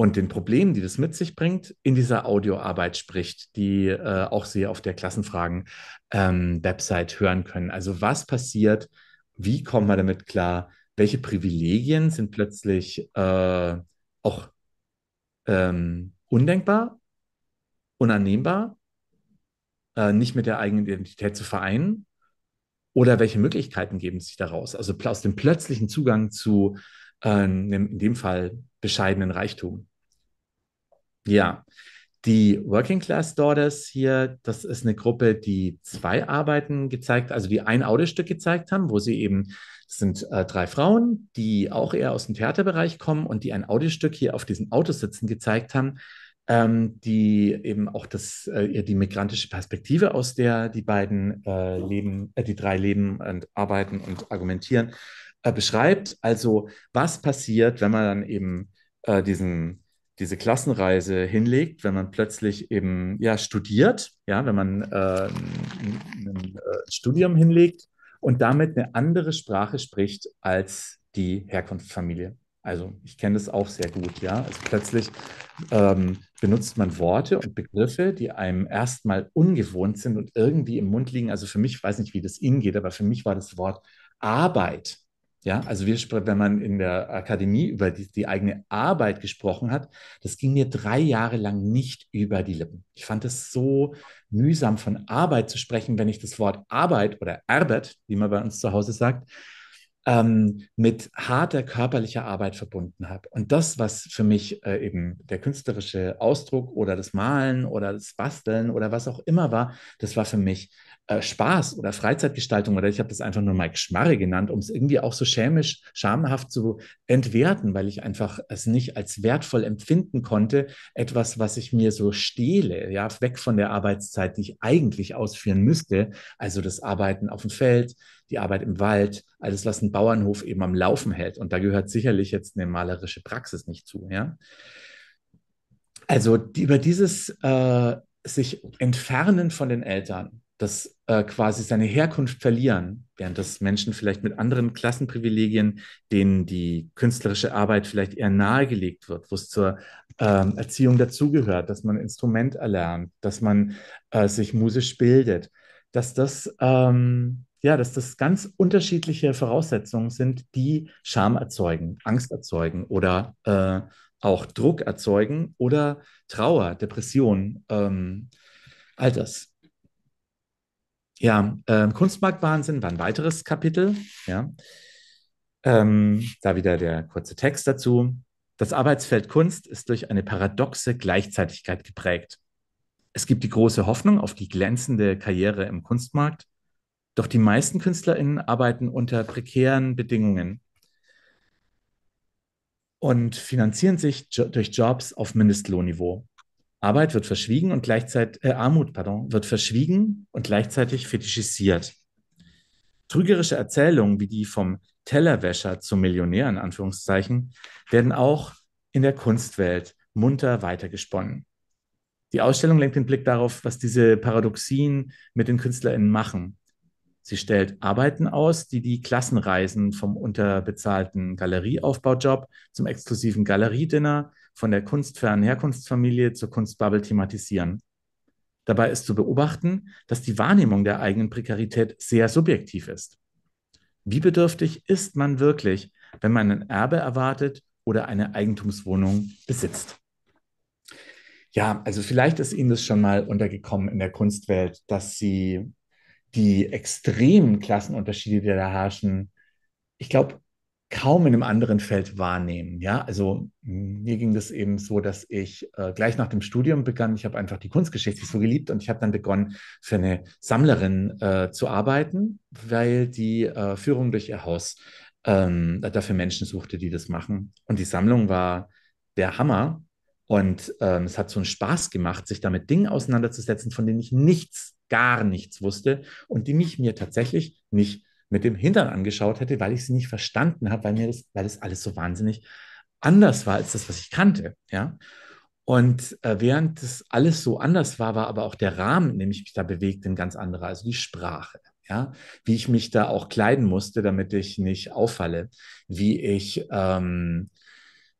und den Problemen, die das mit sich bringt, in dieser Audioarbeit spricht, die äh, auch Sie auf der Klassenfragen-Website ähm, hören können. Also was passiert, wie kommen wir damit klar, welche Privilegien sind plötzlich äh, auch ähm, undenkbar, unannehmbar, äh, nicht mit der eigenen Identität zu vereinen oder welche Möglichkeiten geben sich daraus? Also aus dem plötzlichen Zugang zu äh, in dem Fall bescheidenen Reichtum. Ja, die Working Class Daughters hier, das ist eine Gruppe, die zwei Arbeiten gezeigt, also die ein Audiostück gezeigt haben, wo sie eben, das sind äh, drei Frauen, die auch eher aus dem Theaterbereich kommen und die ein Audiostück hier auf diesen Autositzen gezeigt haben, ähm, die eben auch das, äh, die migrantische Perspektive, aus der die beiden äh, leben, äh, die drei leben und arbeiten und argumentieren, äh, beschreibt. Also was passiert, wenn man dann eben äh, diesen diese Klassenreise hinlegt, wenn man plötzlich eben ja studiert, ja, wenn man äh, ein, äh, ein, Studium hinlegt und damit eine andere Sprache spricht als die Herkunftsfamilie. Also ich kenne das auch sehr gut, ja. Also plötzlich ähm, benutzt man Worte und Begriffe, die einem erstmal ungewohnt sind und irgendwie im Mund liegen. Also für mich, ich weiß nicht, wie das Ihnen geht, aber für mich war das Wort Arbeit ja, also wir, wenn man in der Akademie über die, die, eigene Arbeit gesprochen hat, das ging mir drei Jahre lang nicht über die Lippen. Ich fand es so mühsam, von Arbeit zu sprechen, wenn ich das Wort Arbeit oder Arbeit, wie man bei uns zu Hause sagt, ähm, mit harter körperlicher Arbeit verbunden habe. Und das, was für mich äh, eben der künstlerische Ausdruck oder das Malen oder das Basteln oder was auch immer war, das war für mich äh, Spaß oder Freizeitgestaltung oder ich habe das einfach nur Mike Schmarre genannt, um es irgendwie auch so schämisch, schamhaft zu entwerten, weil ich einfach es nicht als wertvoll empfinden konnte, etwas, was ich mir so stehle, ja, weg von der Arbeitszeit, die ich eigentlich ausführen müsste, also das Arbeiten auf dem Feld, die Arbeit im Wald, alles, was ein Bauernhof eben am Laufen hält. Und da gehört sicherlich jetzt eine malerische Praxis nicht zu. Ja? Also die, über dieses äh, sich entfernen von den Eltern, das äh, quasi seine Herkunft verlieren, während das Menschen vielleicht mit anderen Klassenprivilegien, denen die künstlerische Arbeit vielleicht eher nahegelegt wird, wo es zur ähm, Erziehung dazugehört, dass man Instrument erlernt, dass man äh, sich musisch bildet, dass das ähm, ja, dass das ganz unterschiedliche Voraussetzungen sind, die Scham erzeugen, Angst erzeugen oder äh, auch Druck erzeugen oder Trauer, Depression, ähm, all das. Ja, äh, Kunstmarktwahnsinn war ein weiteres Kapitel. Ja. Ähm, da wieder der kurze Text dazu. Das Arbeitsfeld Kunst ist durch eine paradoxe Gleichzeitigkeit geprägt. Es gibt die große Hoffnung auf die glänzende Karriere im Kunstmarkt, doch die meisten KünstlerInnen arbeiten unter prekären Bedingungen und finanzieren sich jo durch Jobs auf Mindestlohnniveau. Arbeit wird verschwiegen und gleichzeitig, äh, Armut, pardon, wird verschwiegen und gleichzeitig fetischisiert. Trügerische Erzählungen wie die vom Tellerwäscher zum Millionär in Anführungszeichen werden auch in der Kunstwelt munter weitergesponnen. Die Ausstellung lenkt den Blick darauf, was diese Paradoxien mit den KünstlerInnen machen. Sie stellt Arbeiten aus, die die Klassenreisen vom unterbezahlten Galerieaufbaujob zum exklusiven Galeriedinner von der kunstfernen Herkunftsfamilie zur Kunstbubble thematisieren. Dabei ist zu beobachten, dass die Wahrnehmung der eigenen Prekarität sehr subjektiv ist. Wie bedürftig ist man wirklich, wenn man ein Erbe erwartet oder eine Eigentumswohnung besitzt? Ja, also vielleicht ist Ihnen das schon mal untergekommen in der Kunstwelt, dass Sie die extremen Klassenunterschiede, die da herrschen, ich glaube, kaum in einem anderen Feld wahrnehmen. Ja, also mir ging das eben so, dass ich äh, gleich nach dem Studium begann. Ich habe einfach die Kunstgeschichte so geliebt und ich habe dann begonnen, für eine Sammlerin äh, zu arbeiten, weil die äh, Führung durch ihr Haus ähm, dafür Menschen suchte, die das machen. Und die Sammlung war der Hammer. Und ähm, es hat so einen Spaß gemacht, sich damit Dingen auseinanderzusetzen, von denen ich nichts, gar nichts wusste und die mich mir tatsächlich nicht mit dem Hintern angeschaut hätte, weil ich sie nicht verstanden habe, weil mir das, weil das alles so wahnsinnig anders war als das, was ich kannte. Ja. Und äh, während das alles so anders war, war aber auch der Rahmen, in dem ich mich da bewegte, ein ganz anderer, also die Sprache. Ja, wie ich mich da auch kleiden musste, damit ich nicht auffalle, wie ich, ähm,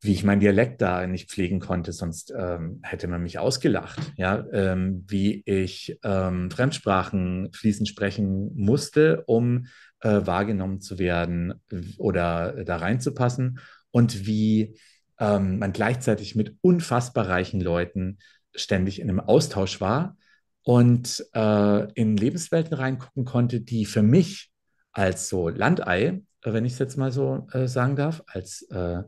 wie ich meinen Dialekt da nicht pflegen konnte, sonst ähm, hätte man mich ausgelacht, ja, ähm, wie ich ähm, Fremdsprachen fließend sprechen musste, um äh, wahrgenommen zu werden oder äh, da reinzupassen und wie ähm, man gleichzeitig mit unfassbar reichen Leuten ständig in einem Austausch war und äh, in Lebenswelten reingucken konnte, die für mich als so Landei, wenn ich es jetzt mal so äh, sagen darf, als äh,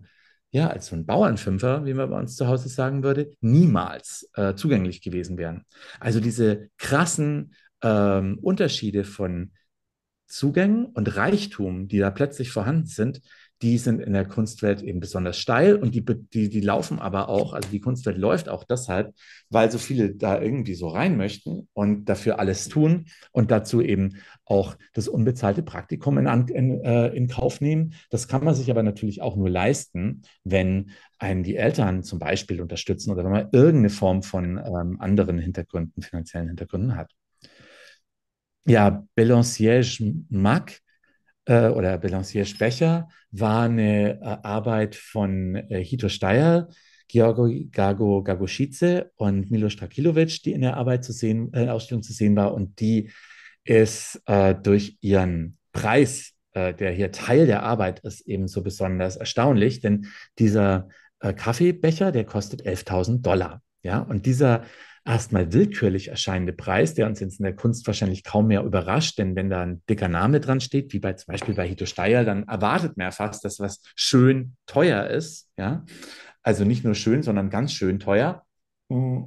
ja, als so ein Bauernfünfer, wie man bei uns zu Hause sagen würde, niemals äh, zugänglich gewesen wären. Also diese krassen ähm, Unterschiede von Zugängen und Reichtum, die da plötzlich vorhanden sind, die sind in der Kunstwelt eben besonders steil und die, die, die laufen aber auch, also die Kunstwelt läuft auch deshalb, weil so viele da irgendwie so rein möchten und dafür alles tun und dazu eben auch das unbezahlte Praktikum in, in, äh, in Kauf nehmen. Das kann man sich aber natürlich auch nur leisten, wenn einen die Eltern zum Beispiel unterstützen oder wenn man irgendeine Form von ähm, anderen Hintergründen, finanziellen Hintergründen hat ja, Belanciège Mack äh, oder Belanciège Becher war eine äh, Arbeit von äh, Hito Steyer, Georgo Gago Gagoschice und Milos Trakilovic, die in der Arbeit zu sehen, äh, Ausstellung zu sehen war und die ist äh, durch ihren Preis, äh, der hier Teil der Arbeit ist, eben so besonders erstaunlich, denn dieser Kaffeebecher, der kostet 11.000 Dollar. Ja, und dieser erstmal willkürlich erscheinende Preis, der uns jetzt in der Kunst wahrscheinlich kaum mehr überrascht, denn wenn da ein dicker Name dran steht, wie bei zum Beispiel bei Hito Steyer, dann erwartet man ja fast, dass was schön teuer ist, ja. Also nicht nur schön, sondern ganz schön teuer, mm.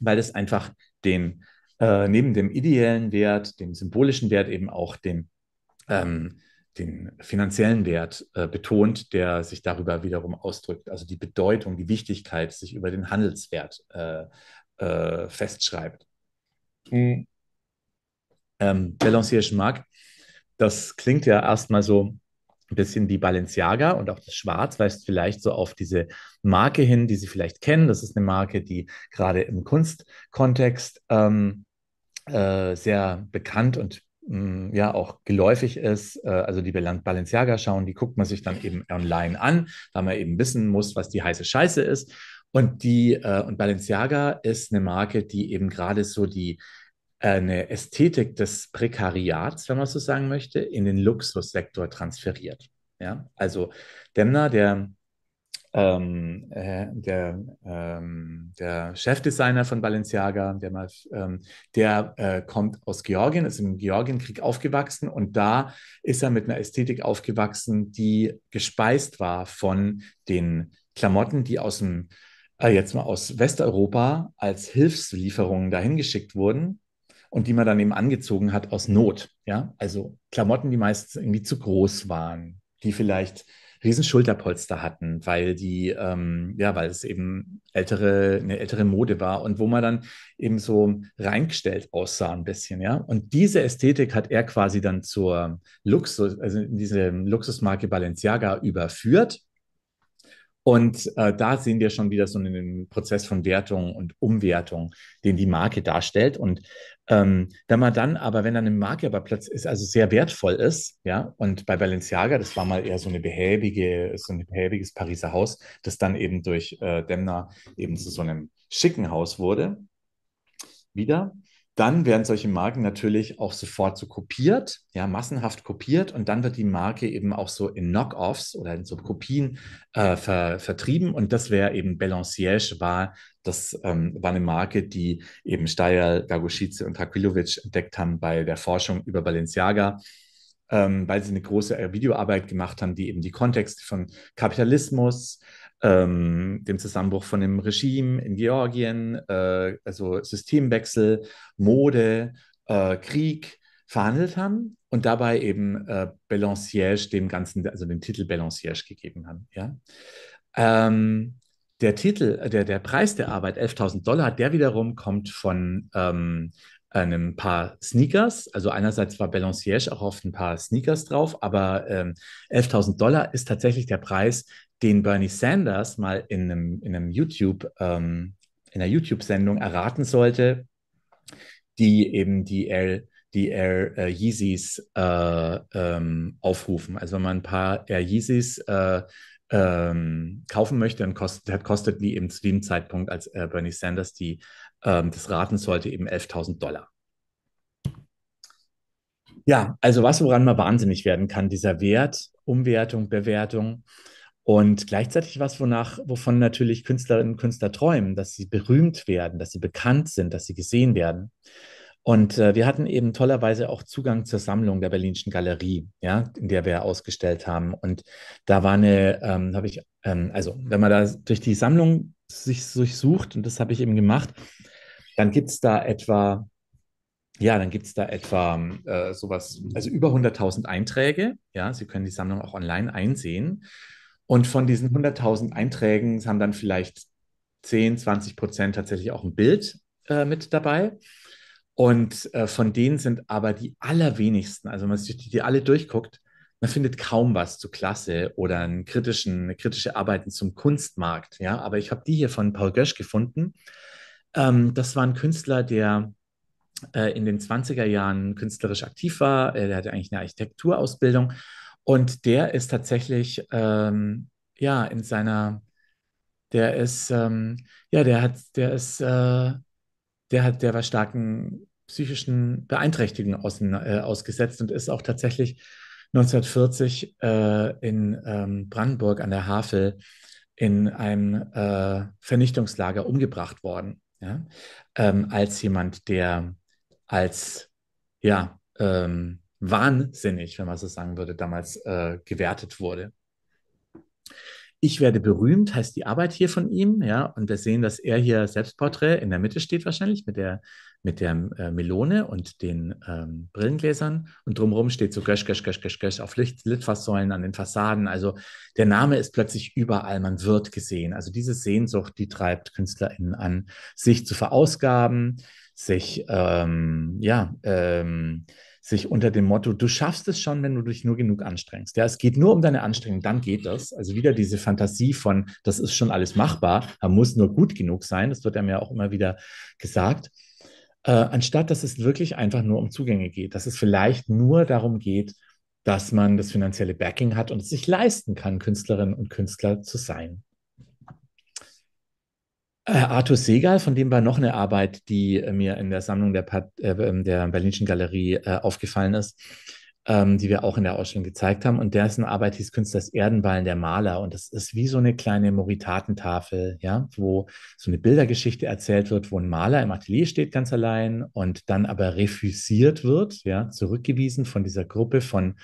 weil es einfach den, äh, neben dem ideellen Wert, dem symbolischen Wert eben auch den, ähm, den finanziellen Wert äh, betont, der sich darüber wiederum ausdrückt. Also die Bedeutung, die Wichtigkeit sich über den Handelswert äh, äh, festschreibt. Mhm. Ähm, Balancier Schmack, das klingt ja erstmal so ein bisschen wie Balenciaga und auch das Schwarz weist vielleicht so auf diese Marke hin, die Sie vielleicht kennen. Das ist eine Marke, die gerade im Kunstkontext ähm, äh, sehr bekannt und mm, ja auch geläufig ist. Äh, also die Balenciaga schauen, die guckt man sich dann eben online an, da man eben wissen muss, was die heiße Scheiße ist. Und die äh, und Balenciaga ist eine Marke, die eben gerade so die äh, eine Ästhetik des Prekariats, wenn man so sagen möchte, in den Luxussektor transferiert. Ja, also Demner, der ähm, äh, der, ähm, der Chefdesigner von Balenciaga, der, mal, ähm, der äh, kommt aus Georgien, ist im Georgienkrieg aufgewachsen und da ist er mit einer Ästhetik aufgewachsen, die gespeist war von den Klamotten, die aus dem äh, jetzt mal aus Westeuropa als Hilfslieferungen dahin geschickt wurden und die man dann eben angezogen hat aus Not. Ja, also Klamotten, die meist irgendwie zu groß waren, die vielleicht riesen Schulterpolster hatten, weil die, ähm, ja, weil es eben ältere, eine ältere Mode war und wo man dann eben so reingestellt aussah ein bisschen, ja. Und diese Ästhetik hat er quasi dann zur Luxus, also in diese Luxusmarke Balenciaga überführt und äh, da sehen wir schon wieder so einen Prozess von Wertung und Umwertung, den die Marke darstellt. Und ähm, wenn man dann aber, wenn dann eine Marke aber plötzlich ist, also sehr wertvoll ist, ja, und bei Balenciaga, das war mal eher so eine behäbige, so ein behäbiges Pariser Haus, das dann eben durch äh, Demner eben zu so einem schicken Haus wurde, wieder dann werden solche Marken natürlich auch sofort so kopiert, ja, massenhaft kopiert und dann wird die Marke eben auch so in Knockoffs oder in so Kopien äh, ver, vertrieben und das wäre eben Belanciège war, das ähm, war eine Marke, die eben Steyerl, Gagoshice und Hakilovic entdeckt haben bei der Forschung über Balenciaga, ähm, weil sie eine große Videoarbeit gemacht haben, die eben die Kontexte von Kapitalismus, ähm, dem Zusammenbruch von dem Regime in Georgien, äh, also Systemwechsel, Mode, äh, Krieg verhandelt haben und dabei eben äh, Balanciège dem Ganzen, also den Titel Balanciège gegeben haben. Ja? Ähm, der Titel, äh, der, der Preis der Arbeit, 11.000 Dollar, der wiederum kommt von ähm, einem paar Sneakers. Also einerseits war Balanciège auch auf ein paar Sneakers drauf, aber ähm, 11.000 Dollar ist tatsächlich der Preis, den Bernie Sanders mal in einem, in einem YouTube, ähm, in einer YouTube-Sendung erraten sollte, die eben die Air, die Air äh, Yeezys äh, ähm, aufrufen. Also wenn man ein paar Air Yeezys äh, ähm, kaufen möchte, dann kostet, kostet die eben zu dem Zeitpunkt, als äh, Bernie Sanders die ähm, das raten sollte, eben 11.000 Dollar. Ja, also was, woran man wahnsinnig werden kann, dieser Wert, Umwertung, Bewertung. Und gleichzeitig was, wonach, wovon natürlich Künstlerinnen und Künstler träumen, dass sie berühmt werden, dass sie bekannt sind, dass sie gesehen werden. Und äh, wir hatten eben tollerweise auch Zugang zur Sammlung der Berlinischen Galerie, ja, in der wir ausgestellt haben. Und da war eine, ähm, habe ich, ähm, also wenn man da durch die Sammlung sich durchsucht, und das habe ich eben gemacht, dann gibt es da etwa, ja, dann gibt es da etwa äh, sowas, also über 100.000 Einträge. Ja, Sie können die Sammlung auch online einsehen. Und von diesen 100.000 Einträgen haben dann vielleicht 10, 20 Prozent tatsächlich auch ein Bild äh, mit dabei. Und äh, von denen sind aber die allerwenigsten, also wenn man sich die, die alle durchguckt, man findet kaum was zu Klasse oder einen kritischen, kritische Arbeiten zum Kunstmarkt. Ja, aber ich habe die hier von Paul Gösch gefunden. Ähm, das war ein Künstler, der äh, in den 20er Jahren künstlerisch aktiv war. Äh, er hatte eigentlich eine Architekturausbildung und der ist tatsächlich, ähm, ja, in seiner, der ist, ähm, ja, der hat, der ist, äh, der hat, der war starken psychischen Beeinträchtigungen außen, äh, ausgesetzt und ist auch tatsächlich 1940 äh, in ähm, Brandenburg an der Havel in einem äh, Vernichtungslager umgebracht worden, ja? Ähm, als jemand, der als, ja, ähm, wahnsinnig, wenn man so sagen würde, damals äh, gewertet wurde. Ich werde berühmt, heißt die Arbeit hier von ihm, ja, und wir sehen, dass er hier Selbstporträt in der Mitte steht wahrscheinlich mit der, mit der äh, Melone und den ähm, Brillengläsern und drumherum steht so Gösch, Gösch, Gösch, Gösch, Gösch auf Licht, Litfaßsäulen an den Fassaden. Also der Name ist plötzlich überall, man wird gesehen. Also diese Sehnsucht, die treibt KünstlerInnen an, sich zu verausgaben, sich, ähm, ja, ähm, sich unter dem Motto, du schaffst es schon, wenn du dich nur genug anstrengst. Ja, es geht nur um deine Anstrengung, dann geht das. Also wieder diese Fantasie von, das ist schon alles machbar, man muss nur gut genug sein, das wird einem ja auch immer wieder gesagt, äh, anstatt dass es wirklich einfach nur um Zugänge geht, dass es vielleicht nur darum geht, dass man das finanzielle Backing hat und es sich leisten kann, Künstlerinnen und Künstler zu sein. Äh, Arthur Segal, von dem war noch eine Arbeit, die äh, mir in der Sammlung der, Pat äh, ähm, der Berlinischen Galerie äh, aufgefallen ist, ähm, die wir auch in der Ausstellung gezeigt haben. Und dessen Arbeit hieß des Erdenballen der Maler. Und das ist wie so eine kleine Moritatentafel, ja, wo so eine Bildergeschichte erzählt wird, wo ein Maler im Atelier steht ganz allein und dann aber refüsiert wird, ja, zurückgewiesen von dieser Gruppe von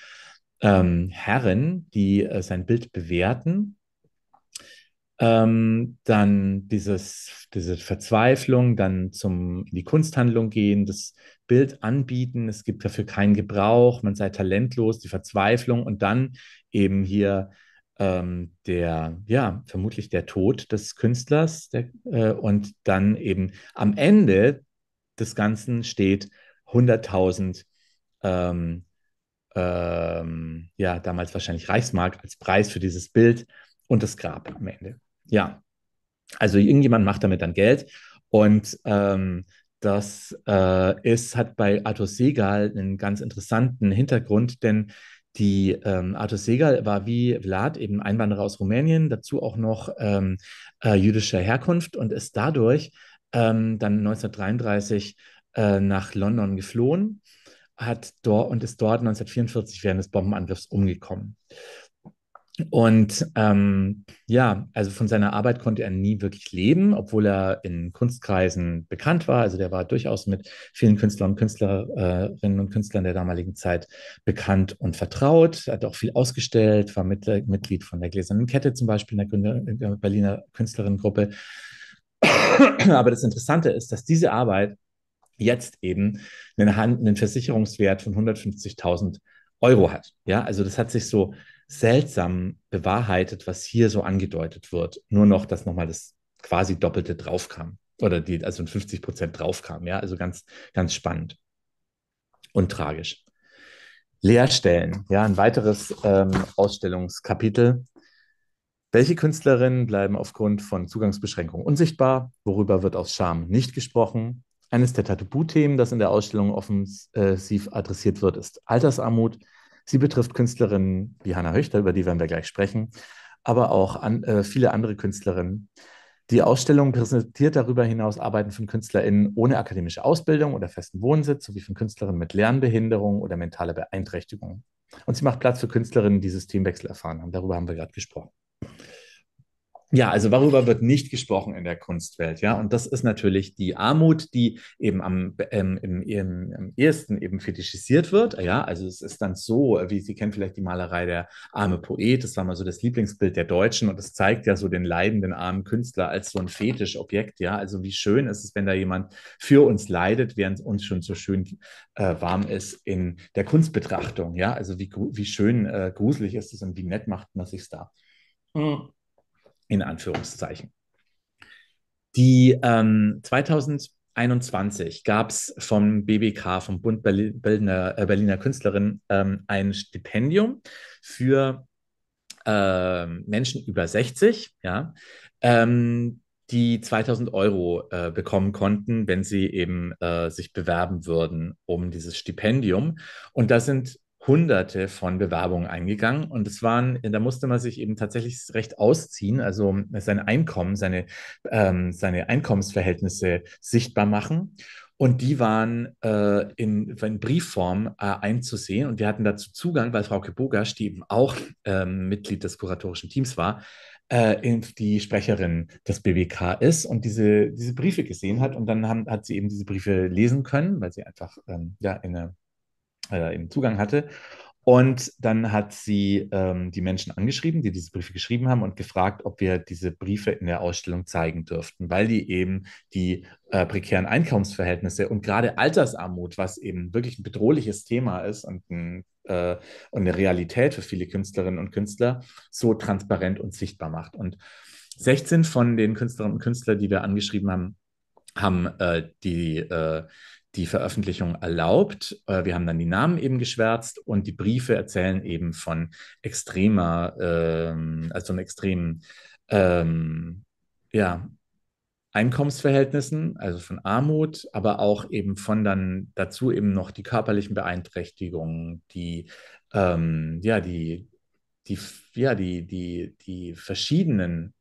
ähm, Herren, die äh, sein Bild bewerten ähm, dann dieses, diese Verzweiflung, dann zum in die Kunsthandlung gehen, das Bild anbieten, es gibt dafür keinen Gebrauch, man sei talentlos, die Verzweiflung und dann eben hier ähm, der, ja, vermutlich der Tod des Künstlers der, äh, und dann eben am Ende des Ganzen steht 100.000 ähm, ähm, ja, damals wahrscheinlich Reichsmark als Preis für dieses Bild und das Grab am Ende. Ja. Also irgendjemand macht damit dann Geld. Und ähm, das äh, ist, hat bei Arthur Segal einen ganz interessanten Hintergrund, denn die ähm, Arthur Segal war wie Vlad eben Einwanderer aus Rumänien, dazu auch noch ähm, äh, jüdischer Herkunft und ist dadurch ähm, dann 1933 äh, nach London geflohen hat dort und ist dort 1944 während des Bombenangriffs umgekommen. Und ähm, ja, also von seiner Arbeit konnte er nie wirklich leben, obwohl er in Kunstkreisen bekannt war. Also der war durchaus mit vielen Künstlern und Künstlerinnen und Künstlern der damaligen Zeit bekannt und vertraut, Er hat auch viel ausgestellt, war mit, äh, Mitglied von der Gläsernen Kette zum Beispiel, in der, in der Berliner Künstlerinnengruppe. Aber das Interessante ist, dass diese Arbeit jetzt eben einen, einen Versicherungswert von 150.000 Euro hat. Ja, also das hat sich so seltsam bewahrheitet, was hier so angedeutet wird. Nur noch, dass nochmal das quasi Doppelte draufkam. Oder die, also 50 Prozent draufkam, ja. Also ganz, ganz spannend und tragisch. Leerstellen, ja, ein weiteres ähm, Ausstellungskapitel. Welche Künstlerinnen bleiben aufgrund von Zugangsbeschränkungen unsichtbar? Worüber wird aus Scham nicht gesprochen? Eines der Tattoo-Themen, das in der Ausstellung offensiv äh, adressiert wird, ist Altersarmut. Sie betrifft Künstlerinnen wie Hanna Höchter, über die werden wir gleich sprechen, aber auch an, äh, viele andere Künstlerinnen. Die Ausstellung präsentiert darüber hinaus Arbeiten von KünstlerInnen ohne akademische Ausbildung oder festen Wohnsitz sowie von Künstlerinnen mit Lernbehinderung oder mentaler Beeinträchtigung. Und sie macht Platz für Künstlerinnen, die Systemwechsel erfahren haben. Darüber haben wir gerade gesprochen. Ja, also worüber wird nicht gesprochen in der Kunstwelt, ja? Und das ist natürlich die Armut, die eben am ähm, im, im, im ehesten eben fetischisiert wird, ja? Also es ist dann so, wie Sie kennen vielleicht die Malerei der arme Poet, das war mal so das Lieblingsbild der Deutschen und das zeigt ja so den leidenden armen Künstler als so ein Fetischobjekt, ja? Also wie schön ist es, wenn da jemand für uns leidet, während es uns schon so schön äh, warm ist in der Kunstbetrachtung, ja? Also wie, wie schön äh, gruselig ist es und wie nett macht man sich da. Mhm in Anführungszeichen. Die ähm, 2021 gab es vom BBK, vom Bund Berliner, äh, Berliner Künstlerinnen, ähm, ein Stipendium für äh, Menschen über 60, ja, ähm, die 2000 Euro äh, bekommen konnten, wenn sie eben äh, sich bewerben würden um dieses Stipendium. Und da sind hunderte von Bewerbungen eingegangen und es waren, da musste man sich eben tatsächlich recht ausziehen, also sein Einkommen, seine, ähm, seine Einkommensverhältnisse sichtbar machen. Und die waren äh, in, in, Briefform äh, einzusehen. Und wir hatten dazu Zugang, weil Frau Kebogasch, die eben auch ähm, Mitglied des kuratorischen Teams war, äh, die Sprecherin des BWK ist und diese, diese Briefe gesehen hat. Und dann haben, hat sie eben diese Briefe lesen können, weil sie einfach ähm, ja, in der äh, im Zugang hatte. Und dann hat sie ähm, die Menschen angeschrieben, die diese Briefe geschrieben haben, und gefragt, ob wir diese Briefe in der Ausstellung zeigen dürften, weil die eben die äh, prekären Einkommensverhältnisse und gerade Altersarmut, was eben wirklich ein bedrohliches Thema ist und, ein, äh, und eine Realität für viele Künstlerinnen und Künstler, so transparent und sichtbar macht. Und 16 von den Künstlerinnen und Künstlern, die wir angeschrieben haben, haben äh, die, äh, die Veröffentlichung erlaubt. Äh, wir haben dann die Namen eben geschwärzt und die Briefe erzählen eben von extremer, ähm, also von extremen ähm, ja, Einkommensverhältnissen, also von Armut, aber auch eben von dann dazu eben noch die körperlichen Beeinträchtigungen, die ähm, ja die die ja die die die verschiedenen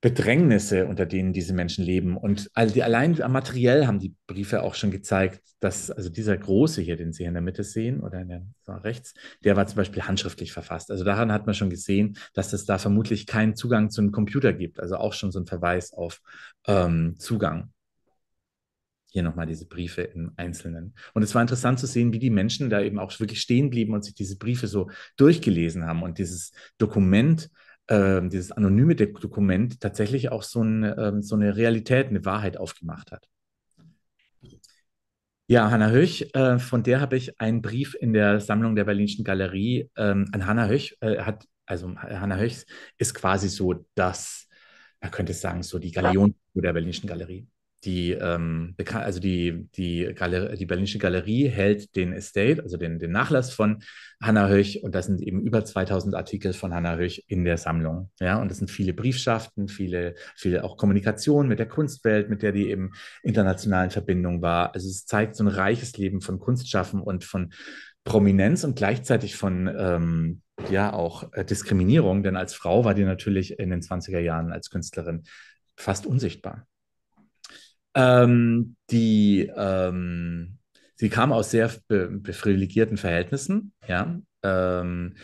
Bedrängnisse, unter denen diese Menschen leben. Und allein materiell haben die Briefe auch schon gezeigt, dass also dieser große hier, den Sie hier in der Mitte sehen oder in der, rechts, der war zum Beispiel handschriftlich verfasst. Also daran hat man schon gesehen, dass es da vermutlich keinen Zugang zu einem Computer gibt. Also auch schon so ein Verweis auf ähm, Zugang. Hier nochmal diese Briefe im Einzelnen. Und es war interessant zu sehen, wie die Menschen da eben auch wirklich stehen blieben und sich diese Briefe so durchgelesen haben und dieses Dokument ähm, dieses anonyme Dokument tatsächlich auch so, ein, ähm, so eine Realität, eine Wahrheit aufgemacht hat. Ja, Hanna Höch, äh, von der habe ich einen Brief in der Sammlung der Berlinischen Galerie ähm, an Hanna Höch. Äh, hat, also Hanna Höch ist quasi so das, man könnte sagen, so die Galeon der Berlinischen Galerie die, ähm, also die, die, Galerie, die Berlinische Galerie hält den Estate, also den, den Nachlass von Hannah Höch und das sind eben über 2000 Artikel von Hannah Höch in der Sammlung. Ja, und das sind viele Briefschaften, viele, viele auch Kommunikation mit der Kunstwelt, mit der die eben internationalen Verbindung war. Also es zeigt so ein reiches Leben von Kunstschaffen und von Prominenz und gleichzeitig von ähm, ja auch äh, Diskriminierung, denn als Frau war die natürlich in den 20er Jahren als Künstlerin fast unsichtbar. Ähm, die, ähm, sie kam aus sehr be privilegierten Verhältnissen, ja. Ähm,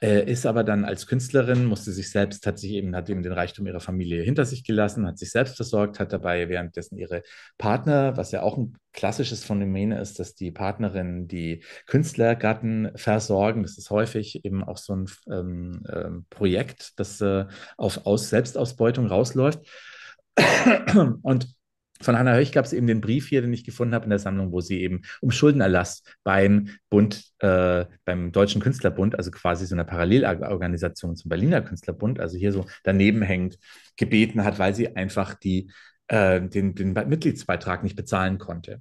ist aber dann als Künstlerin, musste sich selbst, hat sich eben, hat eben den Reichtum ihrer Familie hinter sich gelassen, hat sich selbst versorgt, hat dabei währenddessen ihre Partner, was ja auch ein klassisches Phänomen ist, dass die Partnerinnen die Künstlergatten versorgen. Das ist häufig eben auch so ein ähm, ähm, Projekt, das äh, auf aus Selbstausbeutung rausläuft. Und von Hanna Höch gab es eben den Brief hier, den ich gefunden habe in der Sammlung, wo sie eben um Schuldenerlass beim Bund, äh, beim Deutschen Künstlerbund, also quasi so einer Parallelorganisation zum Berliner Künstlerbund, also hier so daneben hängend, gebeten hat, weil sie einfach die, äh, den, den Mitgliedsbeitrag nicht bezahlen konnte.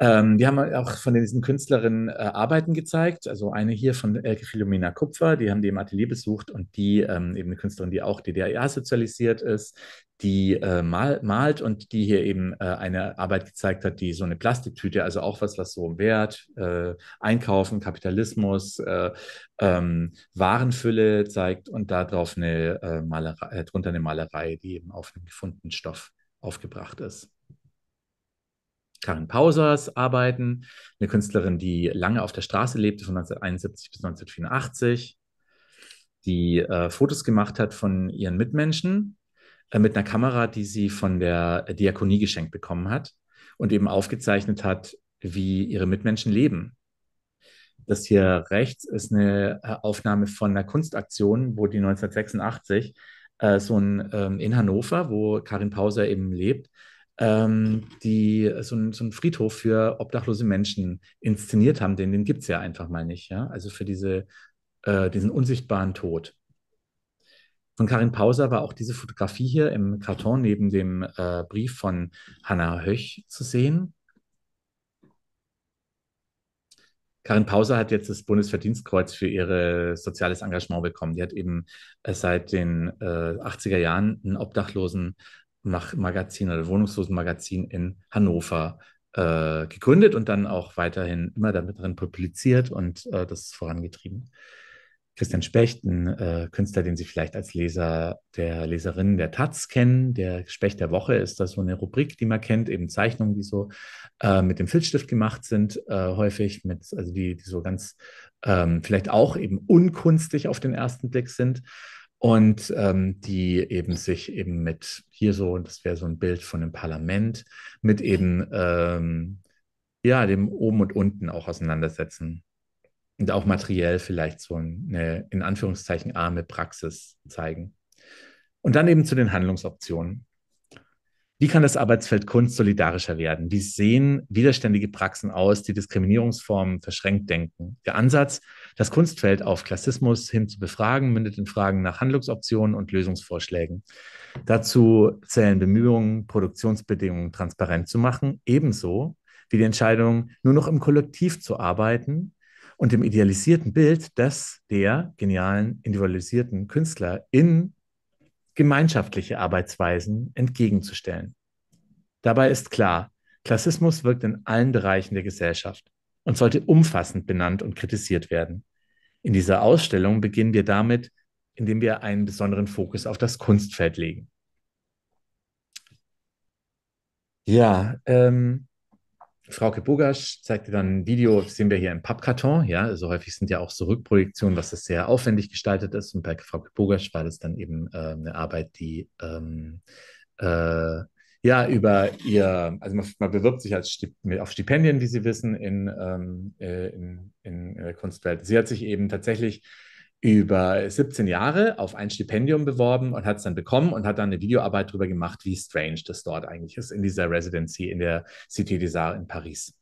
Ähm, wir haben auch von diesen Künstlerinnen äh, Arbeiten gezeigt. Also eine hier von Elke Philomena Kupfer, die haben die im Atelier besucht und die ähm, eben eine Künstlerin, die auch DDR sozialisiert ist, die äh, mal, malt und die hier eben äh, eine Arbeit gezeigt hat, die so eine Plastiktüte, also auch was, was so Wert, äh, Einkaufen, Kapitalismus, äh, ähm, Warenfülle zeigt und darauf eine äh, Malerei, äh, drunter eine Malerei, die eben auf einem gefundenen Stoff aufgebracht ist. Karin Pausers Arbeiten, eine Künstlerin, die lange auf der Straße lebte, von 1971 bis 1984, die äh, Fotos gemacht hat von ihren Mitmenschen äh, mit einer Kamera, die sie von der Diakonie geschenkt bekommen hat und eben aufgezeichnet hat, wie ihre Mitmenschen leben. Das hier rechts ist eine äh, Aufnahme von einer Kunstaktion, wo die 1986 äh, so ein ähm, in Hannover, wo Karin Pauser eben lebt, ähm, die so, so einen Friedhof für obdachlose Menschen inszeniert haben, den, den gibt es ja einfach mal nicht, ja. Also für diese, äh, diesen unsichtbaren Tod. Von Karin Pauser war auch diese Fotografie hier im Karton neben dem äh, Brief von Hanna Höch zu sehen. Karin Pauser hat jetzt das Bundesverdienstkreuz für ihr soziales Engagement bekommen. Die hat eben äh, seit den äh, 80er Jahren einen Obdachlosen Magazin oder Wohnungslosenmagazin in Hannover äh, gegründet und dann auch weiterhin immer damit drin publiziert und äh, das ist vorangetrieben. Christian Specht, ein äh, Künstler, den Sie vielleicht als Leser der Leserinnen der Taz kennen. Der Specht der Woche ist da so eine Rubrik, die man kennt, eben Zeichnungen, die so äh, mit dem Filzstift gemacht sind, äh, häufig mit, also die, die so ganz ähm, vielleicht auch eben unkunstig auf den ersten Blick sind und ähm, die eben sich eben mit hier so, das wäre so ein Bild von dem Parlament, mit eben ähm, ja, dem Oben und Unten auch auseinandersetzen. Und auch materiell vielleicht so eine in Anführungszeichen arme Praxis zeigen. Und dann eben zu den Handlungsoptionen. Wie kann das Arbeitsfeld Kunst solidarischer werden? Wie sehen widerständige Praxen aus, die Diskriminierungsformen verschränkt denken? Der Ansatz, das Kunstfeld auf Klassismus hin zu befragen, mündet in Fragen nach Handlungsoptionen und Lösungsvorschlägen. Dazu zählen Bemühungen, Produktionsbedingungen transparent zu machen, ebenso wie die Entscheidung, nur noch im Kollektiv zu arbeiten und dem idealisierten Bild, das der genialen, individualisierten Künstler in gemeinschaftliche Arbeitsweisen entgegenzustellen. Dabei ist klar, Klassismus wirkt in allen Bereichen der Gesellschaft und sollte umfassend benannt und kritisiert werden. In dieser Ausstellung beginnen wir damit, indem wir einen besonderen Fokus auf das Kunstfeld legen. Ja, ähm, Frauke Bogasch zeigte dann ein Video, sehen wir hier im Pappkarton. Ja, so also häufig sind ja auch so Rückprojektionen, was das sehr aufwendig gestaltet ist. Und bei Frauke Bogasch war das dann eben äh, eine Arbeit, die ähm, äh, ja über ihr, also man, man bewirbt sich als Stip auf Stipendien, wie Sie wissen, in, ähm, äh, in, in, der Kunstwelt. Sie hat sich eben tatsächlich über 17 Jahre auf ein Stipendium beworben und hat es dann bekommen und hat dann eine Videoarbeit darüber gemacht, wie strange das dort eigentlich ist, in dieser Residency in der Cité des Arts in Paris.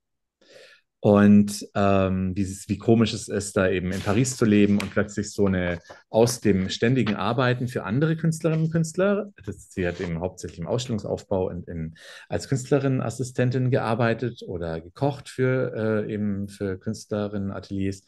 Und ähm, dieses, wie komisch es ist, da eben in Paris zu leben und plötzlich so eine aus dem ständigen Arbeiten für andere Künstlerinnen und Künstler. Das, sie hat eben hauptsächlich im Ausstellungsaufbau und in, als Künstlerinnenassistentin gearbeitet oder gekocht für äh, eben für Künstlerinnen-Ateliers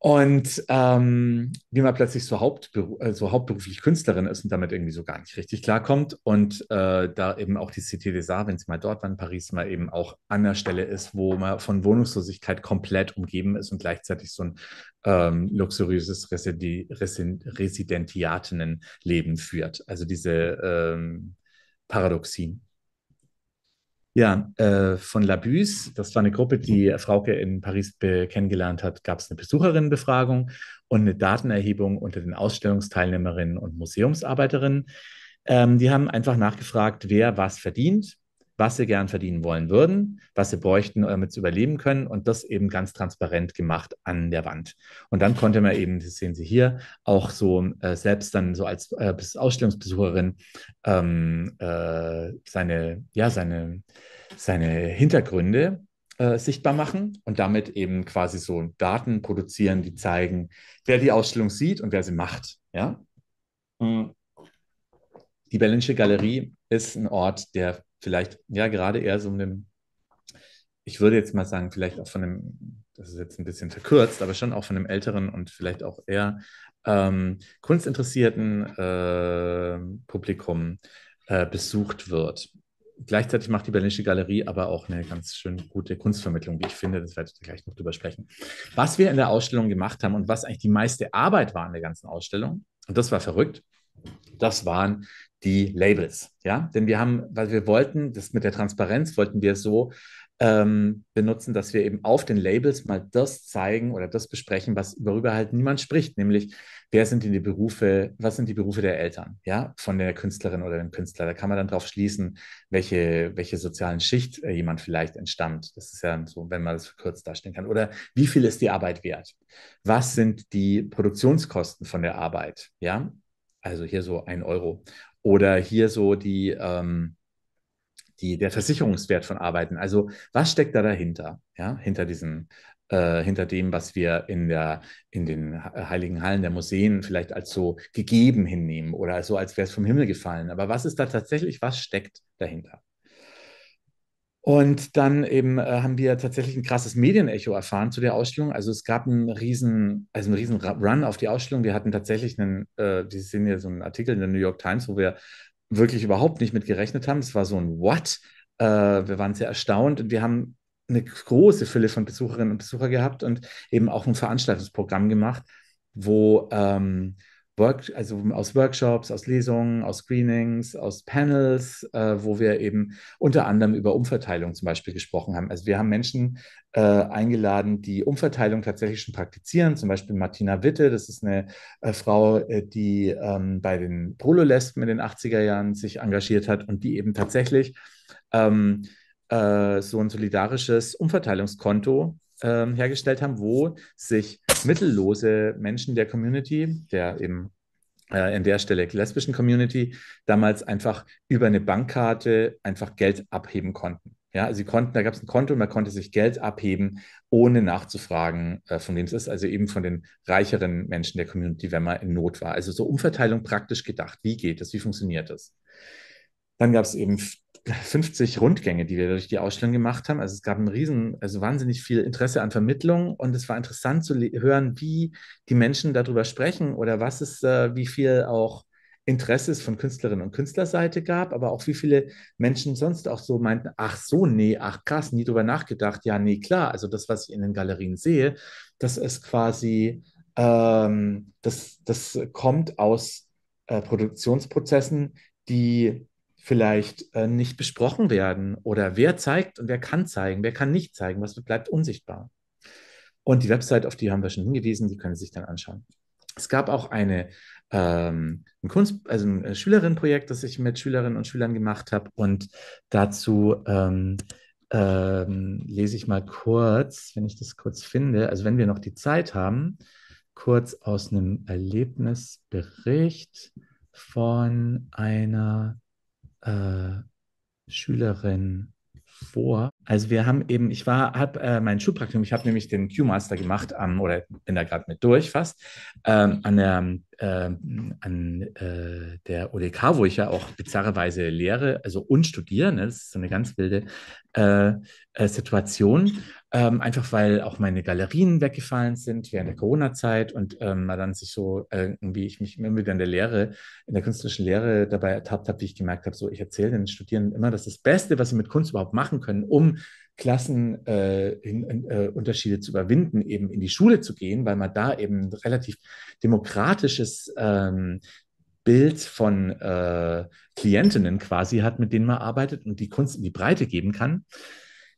und ähm, die mal plötzlich so, Hauptberu also äh, hauptberuflich Künstlerin ist und damit irgendwie so gar nicht richtig klarkommt. Und äh, da eben auch die Cité des Arts, wenn sie mal dort war in Paris, mal eben auch an der Stelle ist, wo man von Wohnungslosigkeit komplett umgeben ist und gleichzeitig so ein ähm, luxuriöses Residi Resin Residentiatinnenleben führt. Also diese ähm, Paradoxien. Ja, äh, von Labus, das war eine Gruppe, die Frauke in Paris kennengelernt hat, gab es eine Besucherinnenbefragung und eine Datenerhebung unter den Ausstellungsteilnehmerinnen und Museumsarbeiterinnen. Ähm, die haben einfach nachgefragt, wer was verdient was sie gern verdienen wollen würden, was sie bräuchten, äh, damit sie überleben können und das eben ganz transparent gemacht an der Wand. Und dann konnte man eben, das sehen Sie hier, auch so äh, selbst dann so als äh, Ausstellungsbesucherin ähm, äh, seine, ja, seine, seine Hintergründe äh, sichtbar machen und damit eben quasi so Daten produzieren, die zeigen, wer die Ausstellung sieht und wer sie macht. Ja? Mhm. Die Berlinische Galerie ist ein Ort der vielleicht ja gerade eher so einem, ich würde jetzt mal sagen, vielleicht auch von einem, das ist jetzt ein bisschen verkürzt, aber schon auch von einem älteren und vielleicht auch eher ähm, kunstinteressierten äh, Publikum äh, besucht wird. Gleichzeitig macht die Berlinische Galerie aber auch eine ganz schön gute Kunstvermittlung, wie ich finde. Das werde ich gleich noch drüber sprechen. Was wir in der Ausstellung gemacht haben und was eigentlich die meiste Arbeit war in der ganzen Ausstellung, und das war verrückt, das waren die Labels. Ja, denn wir haben, weil wir wollten, das mit der Transparenz wollten wir so ähm, benutzen, dass wir eben auf den Labels mal das zeigen oder das besprechen, was darüber halt niemand spricht, nämlich wer sind denn die Berufe, was sind die Berufe der Eltern, ja, von der Künstlerin oder dem Künstler. Da kann man dann drauf schließen, welche, welche sozialen Schicht äh, jemand vielleicht entstammt. Das ist ja so, wenn man das verkürzt darstellen kann. Oder wie viel ist die Arbeit wert? Was sind die Produktionskosten von der Arbeit, ja? Also hier so ein Euro. Oder hier so die, ähm, die, der Versicherungswert von Arbeiten. Also was steckt da dahinter? Ja, hinter diesem, äh, hinter dem, was wir in der, in den heiligen Hallen der Museen vielleicht als so gegeben hinnehmen oder so, als wäre es vom Himmel gefallen. Aber was ist da tatsächlich, was steckt dahinter? Und dann eben äh, haben wir tatsächlich ein krasses Medienecho erfahren zu der Ausstellung. Also es gab einen riesen, also einen riesen Run auf die Ausstellung. Wir hatten tatsächlich einen, äh, die sehen hier so einen Artikel in der New York Times, wo wir wirklich überhaupt nicht mit gerechnet haben. Es war so ein What? Äh, wir waren sehr erstaunt und wir haben eine große Fülle von Besucherinnen und Besuchern gehabt und eben auch ein Veranstaltungsprogramm gemacht, wo ähm, Work, also aus Workshops, aus Lesungen, aus Screenings, aus Panels, äh, wo wir eben unter anderem über Umverteilung zum Beispiel gesprochen haben. Also wir haben Menschen äh, eingeladen, die Umverteilung tatsächlich schon praktizieren, zum Beispiel Martina Witte, das ist eine äh, Frau, äh, die ähm, bei den Pololespen in den 80er Jahren sich engagiert hat und die eben tatsächlich ähm, äh, so ein solidarisches Umverteilungskonto ähm, hergestellt haben, wo sich mittellose Menschen der Community, der eben äh, in der Stelle lesbischen Community, damals einfach über eine Bankkarte einfach Geld abheben konnten. Ja, sie konnten, da gab es ein Konto und man konnte sich Geld abheben, ohne nachzufragen, äh, von wem es ist. Also eben von den reicheren Menschen der Community, wenn man in Not war. Also so Umverteilung praktisch gedacht. Wie geht das? Wie funktioniert das? Dann gab es eben 50 Rundgänge, die wir durch die Ausstellung gemacht haben. Also es gab ein riesen, also wahnsinnig viel Interesse an Vermittlung und es war interessant zu hören, wie die Menschen darüber sprechen oder was es, äh, wie viel auch Interesse es von Künstlerinnen und Künstlerseite gab, aber auch wie viele Menschen sonst auch so meinten, ach so, nee, ach krass, nie drüber nachgedacht, ja, nee, klar, also das, was ich in den Galerien sehe, das ist quasi, ähm, das, das kommt aus äh, Produktionsprozessen, die vielleicht äh, nicht besprochen werden oder wer zeigt und wer kann zeigen, wer kann nicht zeigen, was bleibt unsichtbar. Und die Website, auf die haben wir schon hingewiesen, die können Sie sich dann anschauen. Es gab auch eine, ähm, ein, Kunst, also ein äh, Schülerinnenprojekt, das ich mit Schülerinnen und Schülern gemacht habe. Und dazu ähm, ähm, lese ich mal kurz, wenn ich das kurz finde, also wenn wir noch die Zeit haben, kurz aus einem Erlebnisbericht von einer äh, Schülerin vor also wir haben eben, ich war, habe äh, mein Schulpraktikum, ich habe nämlich den Q-Master gemacht am, oder bin da gerade mit durch fast, ähm, an der, äh, an, äh, der ODK, wo ich ja auch bizarrerweise lehre, also und studiere, ne? das ist so eine ganz wilde äh, äh, Situation, ähm, einfach weil auch meine Galerien weggefallen sind während der Corona-Zeit und ähm, man dann sich so äh, irgendwie, ich mich immer wieder in der Lehre, in der künstlerischen Lehre dabei ertappt habe, wie ich gemerkt habe, so ich erzähle den Studierenden immer, dass das Beste, was sie mit Kunst überhaupt machen können, um Klassenunterschiede äh, äh, zu überwinden, eben in die Schule zu gehen, weil man da eben ein relativ demokratisches ähm, Bild von äh, Klientinnen quasi hat, mit denen man arbeitet und die Kunst in die Breite geben kann.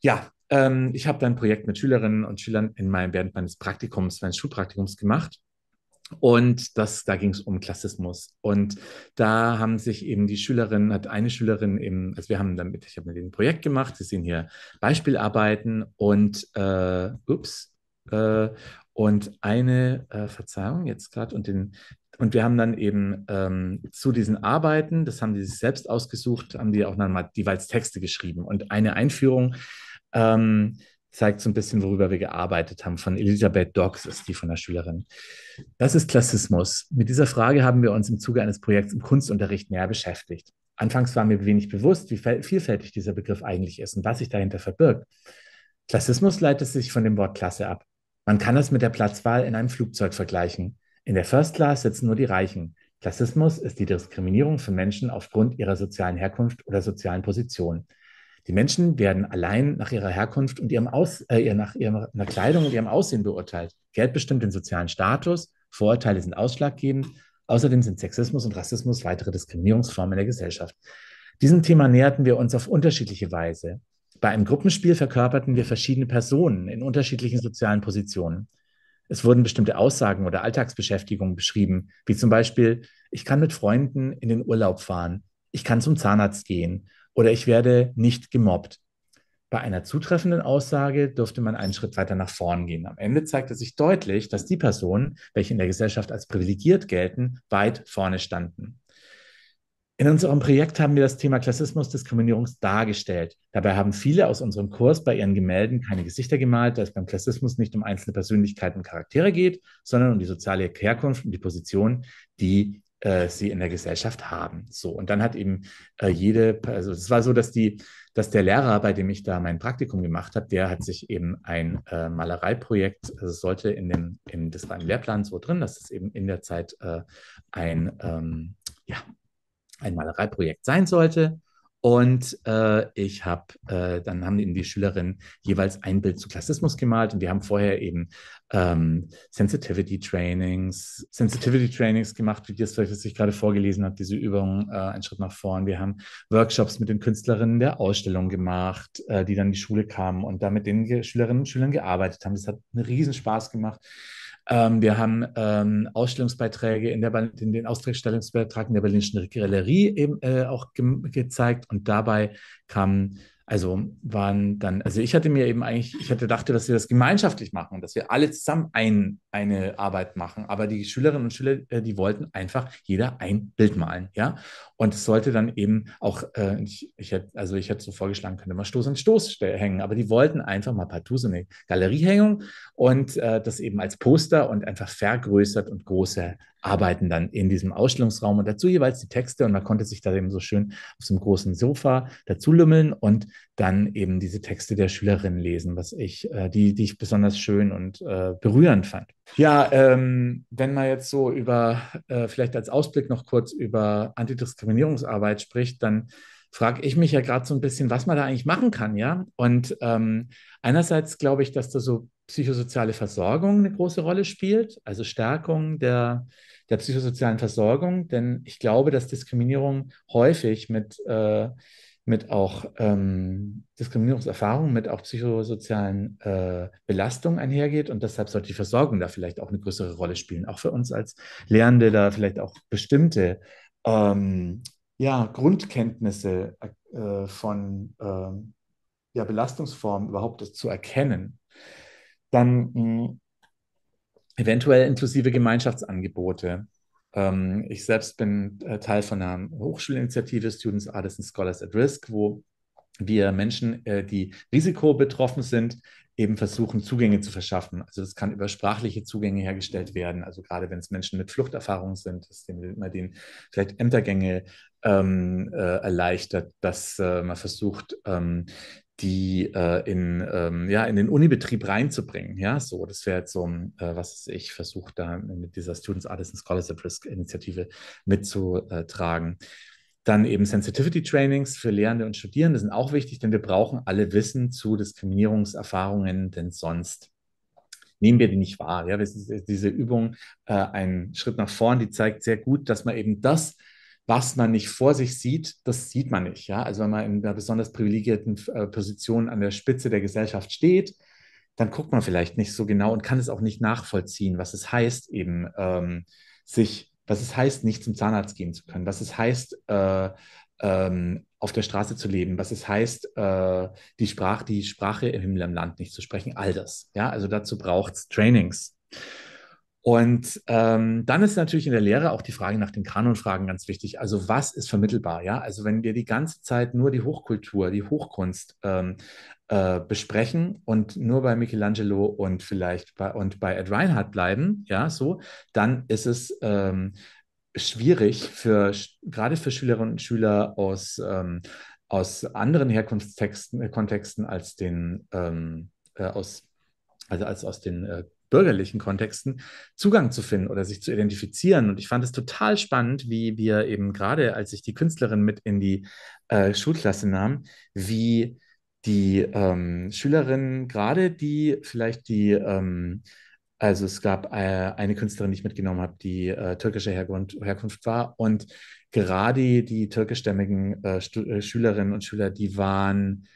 Ja, ähm, ich habe dann ein Projekt mit Schülerinnen und Schülern in meinem, während meines Praktikums, meines Schulpraktikums gemacht. Und das, da ging es um Klassismus. Und da haben sich eben die Schülerinnen, hat eine Schülerin eben, also wir haben damit, ich habe mit ein Projekt gemacht, sie sehen hier Beispielarbeiten und äh, ups, äh, und eine äh, Verzeihung jetzt gerade und den und wir haben dann eben ähm, zu diesen Arbeiten, das haben die sich selbst ausgesucht, haben die auch nochmal mal jeweils Texte geschrieben. Und eine Einführung ähm, zeigt so ein bisschen, worüber wir gearbeitet haben. Von Elisabeth Dox ist die von der Schülerin. Das ist Klassismus. Mit dieser Frage haben wir uns im Zuge eines Projekts im Kunstunterricht näher beschäftigt. Anfangs war mir wenig bewusst, wie vielfältig dieser Begriff eigentlich ist und was sich dahinter verbirgt. Klassismus leitet sich von dem Wort Klasse ab. Man kann es mit der Platzwahl in einem Flugzeug vergleichen. In der First Class sitzen nur die Reichen. Klassismus ist die Diskriminierung von Menschen aufgrund ihrer sozialen Herkunft oder sozialen Position. Die Menschen werden allein nach ihrer Herkunft und ihrem Aus, äh, nach ihrer Kleidung und ihrem Aussehen beurteilt. Geld bestimmt den sozialen Status, Vorurteile sind ausschlaggebend. Außerdem sind Sexismus und Rassismus weitere Diskriminierungsformen in der Gesellschaft. Diesem Thema näherten wir uns auf unterschiedliche Weise. Bei einem Gruppenspiel verkörperten wir verschiedene Personen in unterschiedlichen sozialen Positionen. Es wurden bestimmte Aussagen oder Alltagsbeschäftigungen beschrieben, wie zum Beispiel, ich kann mit Freunden in den Urlaub fahren, ich kann zum Zahnarzt gehen oder ich werde nicht gemobbt. Bei einer zutreffenden Aussage dürfte man einen Schritt weiter nach vorn gehen. Am Ende zeigte sich deutlich, dass die Personen, welche in der Gesellschaft als privilegiert gelten, weit vorne standen. In unserem Projekt haben wir das Thema Klassismus Diskriminierung dargestellt. Dabei haben viele aus unserem Kurs bei ihren Gemälden keine Gesichter gemalt, da es beim Klassismus nicht um einzelne Persönlichkeiten und Charaktere geht, sondern um die soziale Herkunft und die Position, die äh, sie in der Gesellschaft haben. So, und dann hat eben äh, jede, also es war so, dass die, dass der Lehrer, bei dem ich da mein Praktikum gemacht habe, der hat sich eben ein äh, Malereiprojekt, also es sollte in dem, in, das war im Lehrplan so drin, dass es eben in der Zeit äh, ein, ähm, ja, ein Malereiprojekt sein sollte. Und äh, ich habe, äh, dann haben eben die Schülerinnen jeweils ein Bild zu Klassismus gemalt und wir haben vorher eben ähm, Sensitivity Trainings, Sensitivity Trainings gemacht, wie das, was ich gerade vorgelesen habe, diese Übung, äh, ein Schritt nach vorn. Wir haben Workshops mit den Künstlerinnen der Ausstellung gemacht, äh, die dann in die Schule kamen und da mit den Schülerinnen und Schülern gearbeitet haben. Das hat einen Riesenspaß gemacht. Ähm, wir haben ähm, Ausstellungsbeiträge in, der, in den Ausstellungsbeitrag der Berlinischen Galerie eben äh, auch ge gezeigt und dabei kamen also waren dann, also ich hatte mir eben eigentlich, ich hatte dachte, dass wir das gemeinschaftlich machen dass wir alle zusammen ein, eine Arbeit machen. Aber die Schülerinnen und Schüler, äh, die wollten einfach jeder ein Bild malen, ja. Und es sollte dann eben auch, äh, ich, ich hätte, also ich hätte so vorgeschlagen, könnte man Stoß an Stoß hängen, aber die wollten einfach mal partout so eine Galeriehängung und äh, das eben als Poster und einfach vergrößert und große arbeiten dann in diesem Ausstellungsraum und dazu jeweils die Texte und man konnte sich da eben so schön auf so einem großen Sofa dazu lümmeln und dann eben diese Texte der Schülerinnen lesen, was ich, äh, die, die ich besonders schön und äh, berührend fand. Ja, ähm, wenn man jetzt so über, äh, vielleicht als Ausblick noch kurz über Antidiskriminierungsarbeit spricht, dann frage ich mich ja gerade so ein bisschen, was man da eigentlich machen kann, ja. Und ähm, einerseits glaube ich, dass da so psychosoziale Versorgung eine große Rolle spielt, also Stärkung der, der psychosozialen Versorgung, denn ich glaube, dass Diskriminierung häufig mit, äh, mit auch ähm, Diskriminierungserfahrungen, mit auch psychosozialen äh, Belastungen einhergeht und deshalb sollte die Versorgung da vielleicht auch eine größere Rolle spielen, auch für uns als Lernende da vielleicht auch bestimmte ähm, ja, Grundkenntnisse äh, von äh, ja, Belastungsformen überhaupt zu erkennen. Dann mh, hm, eventuell inklusive Gemeinschaftsangebote. Ähm, ich selbst bin äh, Teil von einer Hochschulinitiative Students, Artists and Scholars at Risk, wo wir Menschen, äh, die risikobetroffen sind, eben versuchen, Zugänge zu verschaffen. Also das kann über sprachliche Zugänge hergestellt werden. Also gerade wenn es Menschen mit Fluchterfahrung sind, dass man denen vielleicht Ämtergänge ähm, äh, erleichtert, dass äh, man versucht, ähm, die äh, in, ähm, ja, in den Unibetrieb reinzubringen. Ja, so, das wäre jetzt so, ähm, äh, was ich versuche da mit dieser Students, Artists and Scholars at Risk Initiative mitzutragen. Dann eben Sensitivity Trainings für Lehrende und Studierende sind auch wichtig, denn wir brauchen alle Wissen zu Diskriminierungserfahrungen, denn sonst nehmen wir die nicht wahr. Ja, äh, diese Übung, äh, ein Schritt nach vorn, die zeigt sehr gut, dass man eben das, was man nicht vor sich sieht, das sieht man nicht. Ja, also wenn man in einer besonders privilegierten äh, Position an der Spitze der Gesellschaft steht, dann guckt man vielleicht nicht so genau und kann es auch nicht nachvollziehen, was es heißt, eben ähm, sich was es heißt, nicht zum Zahnarzt gehen zu können, was es heißt, äh, ähm, auf der Straße zu leben, was es heißt, äh, die, Sprach, die Sprache im Himmel im Land nicht zu sprechen, all das. Ja, also dazu braucht es Trainings. Und ähm, dann ist natürlich in der Lehre auch die Frage nach den Kanonfragen ganz wichtig. Also was ist vermittelbar? Ja, also wenn wir die ganze Zeit nur die Hochkultur, die Hochkunst ähm, äh, besprechen und nur bei Michelangelo und vielleicht bei und bei Ed Reinhardt bleiben, ja, so, dann ist es ähm, schwierig für gerade für Schülerinnen und Schüler aus ähm, aus anderen Herkunftskontexten als den ähm, äh, aus also als aus den äh, bürgerlichen Kontexten Zugang zu finden oder sich zu identifizieren. Und ich fand es total spannend, wie wir eben gerade, als ich die Künstlerin mit in die äh, Schulklasse nahm, wie die ähm, Schülerinnen, gerade die vielleicht die, ähm, also es gab äh, eine Künstlerin, die ich mitgenommen habe, die äh, türkischer Herkunft, Herkunft war und gerade die türkischstämmigen äh, äh, Schülerinnen und Schüler, die waren,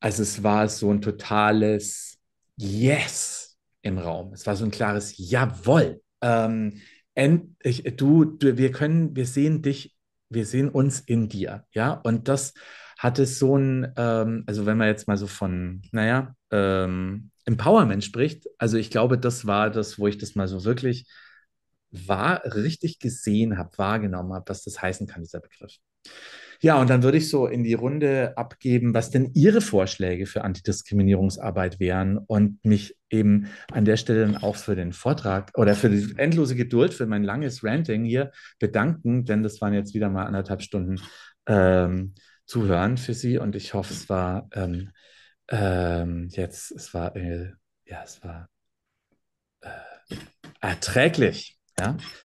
also es war so ein totales Yes, im Raum. Es war so ein klares Jawoll. Ähm, end, ich, du, du, wir können, wir sehen dich, wir sehen uns in dir. Ja, und das hat es so ein, ähm, also wenn man jetzt mal so von, naja, ähm, Empowerment spricht, also ich glaube, das war das, wo ich das mal so wirklich war, richtig gesehen habe, wahrgenommen habe, was das heißen kann, dieser Begriff. Ja, und dann würde ich so in die Runde abgeben, was denn Ihre Vorschläge für Antidiskriminierungsarbeit wären und mich eben an der Stelle dann auch für den Vortrag oder für die endlose Geduld, für mein langes Ranting hier bedanken, denn das waren jetzt wieder mal anderthalb Stunden ähm, Zuhören für Sie und ich hoffe, es war ähm, ähm, jetzt, es war, äh, ja, es war äh, erträglich. Ja?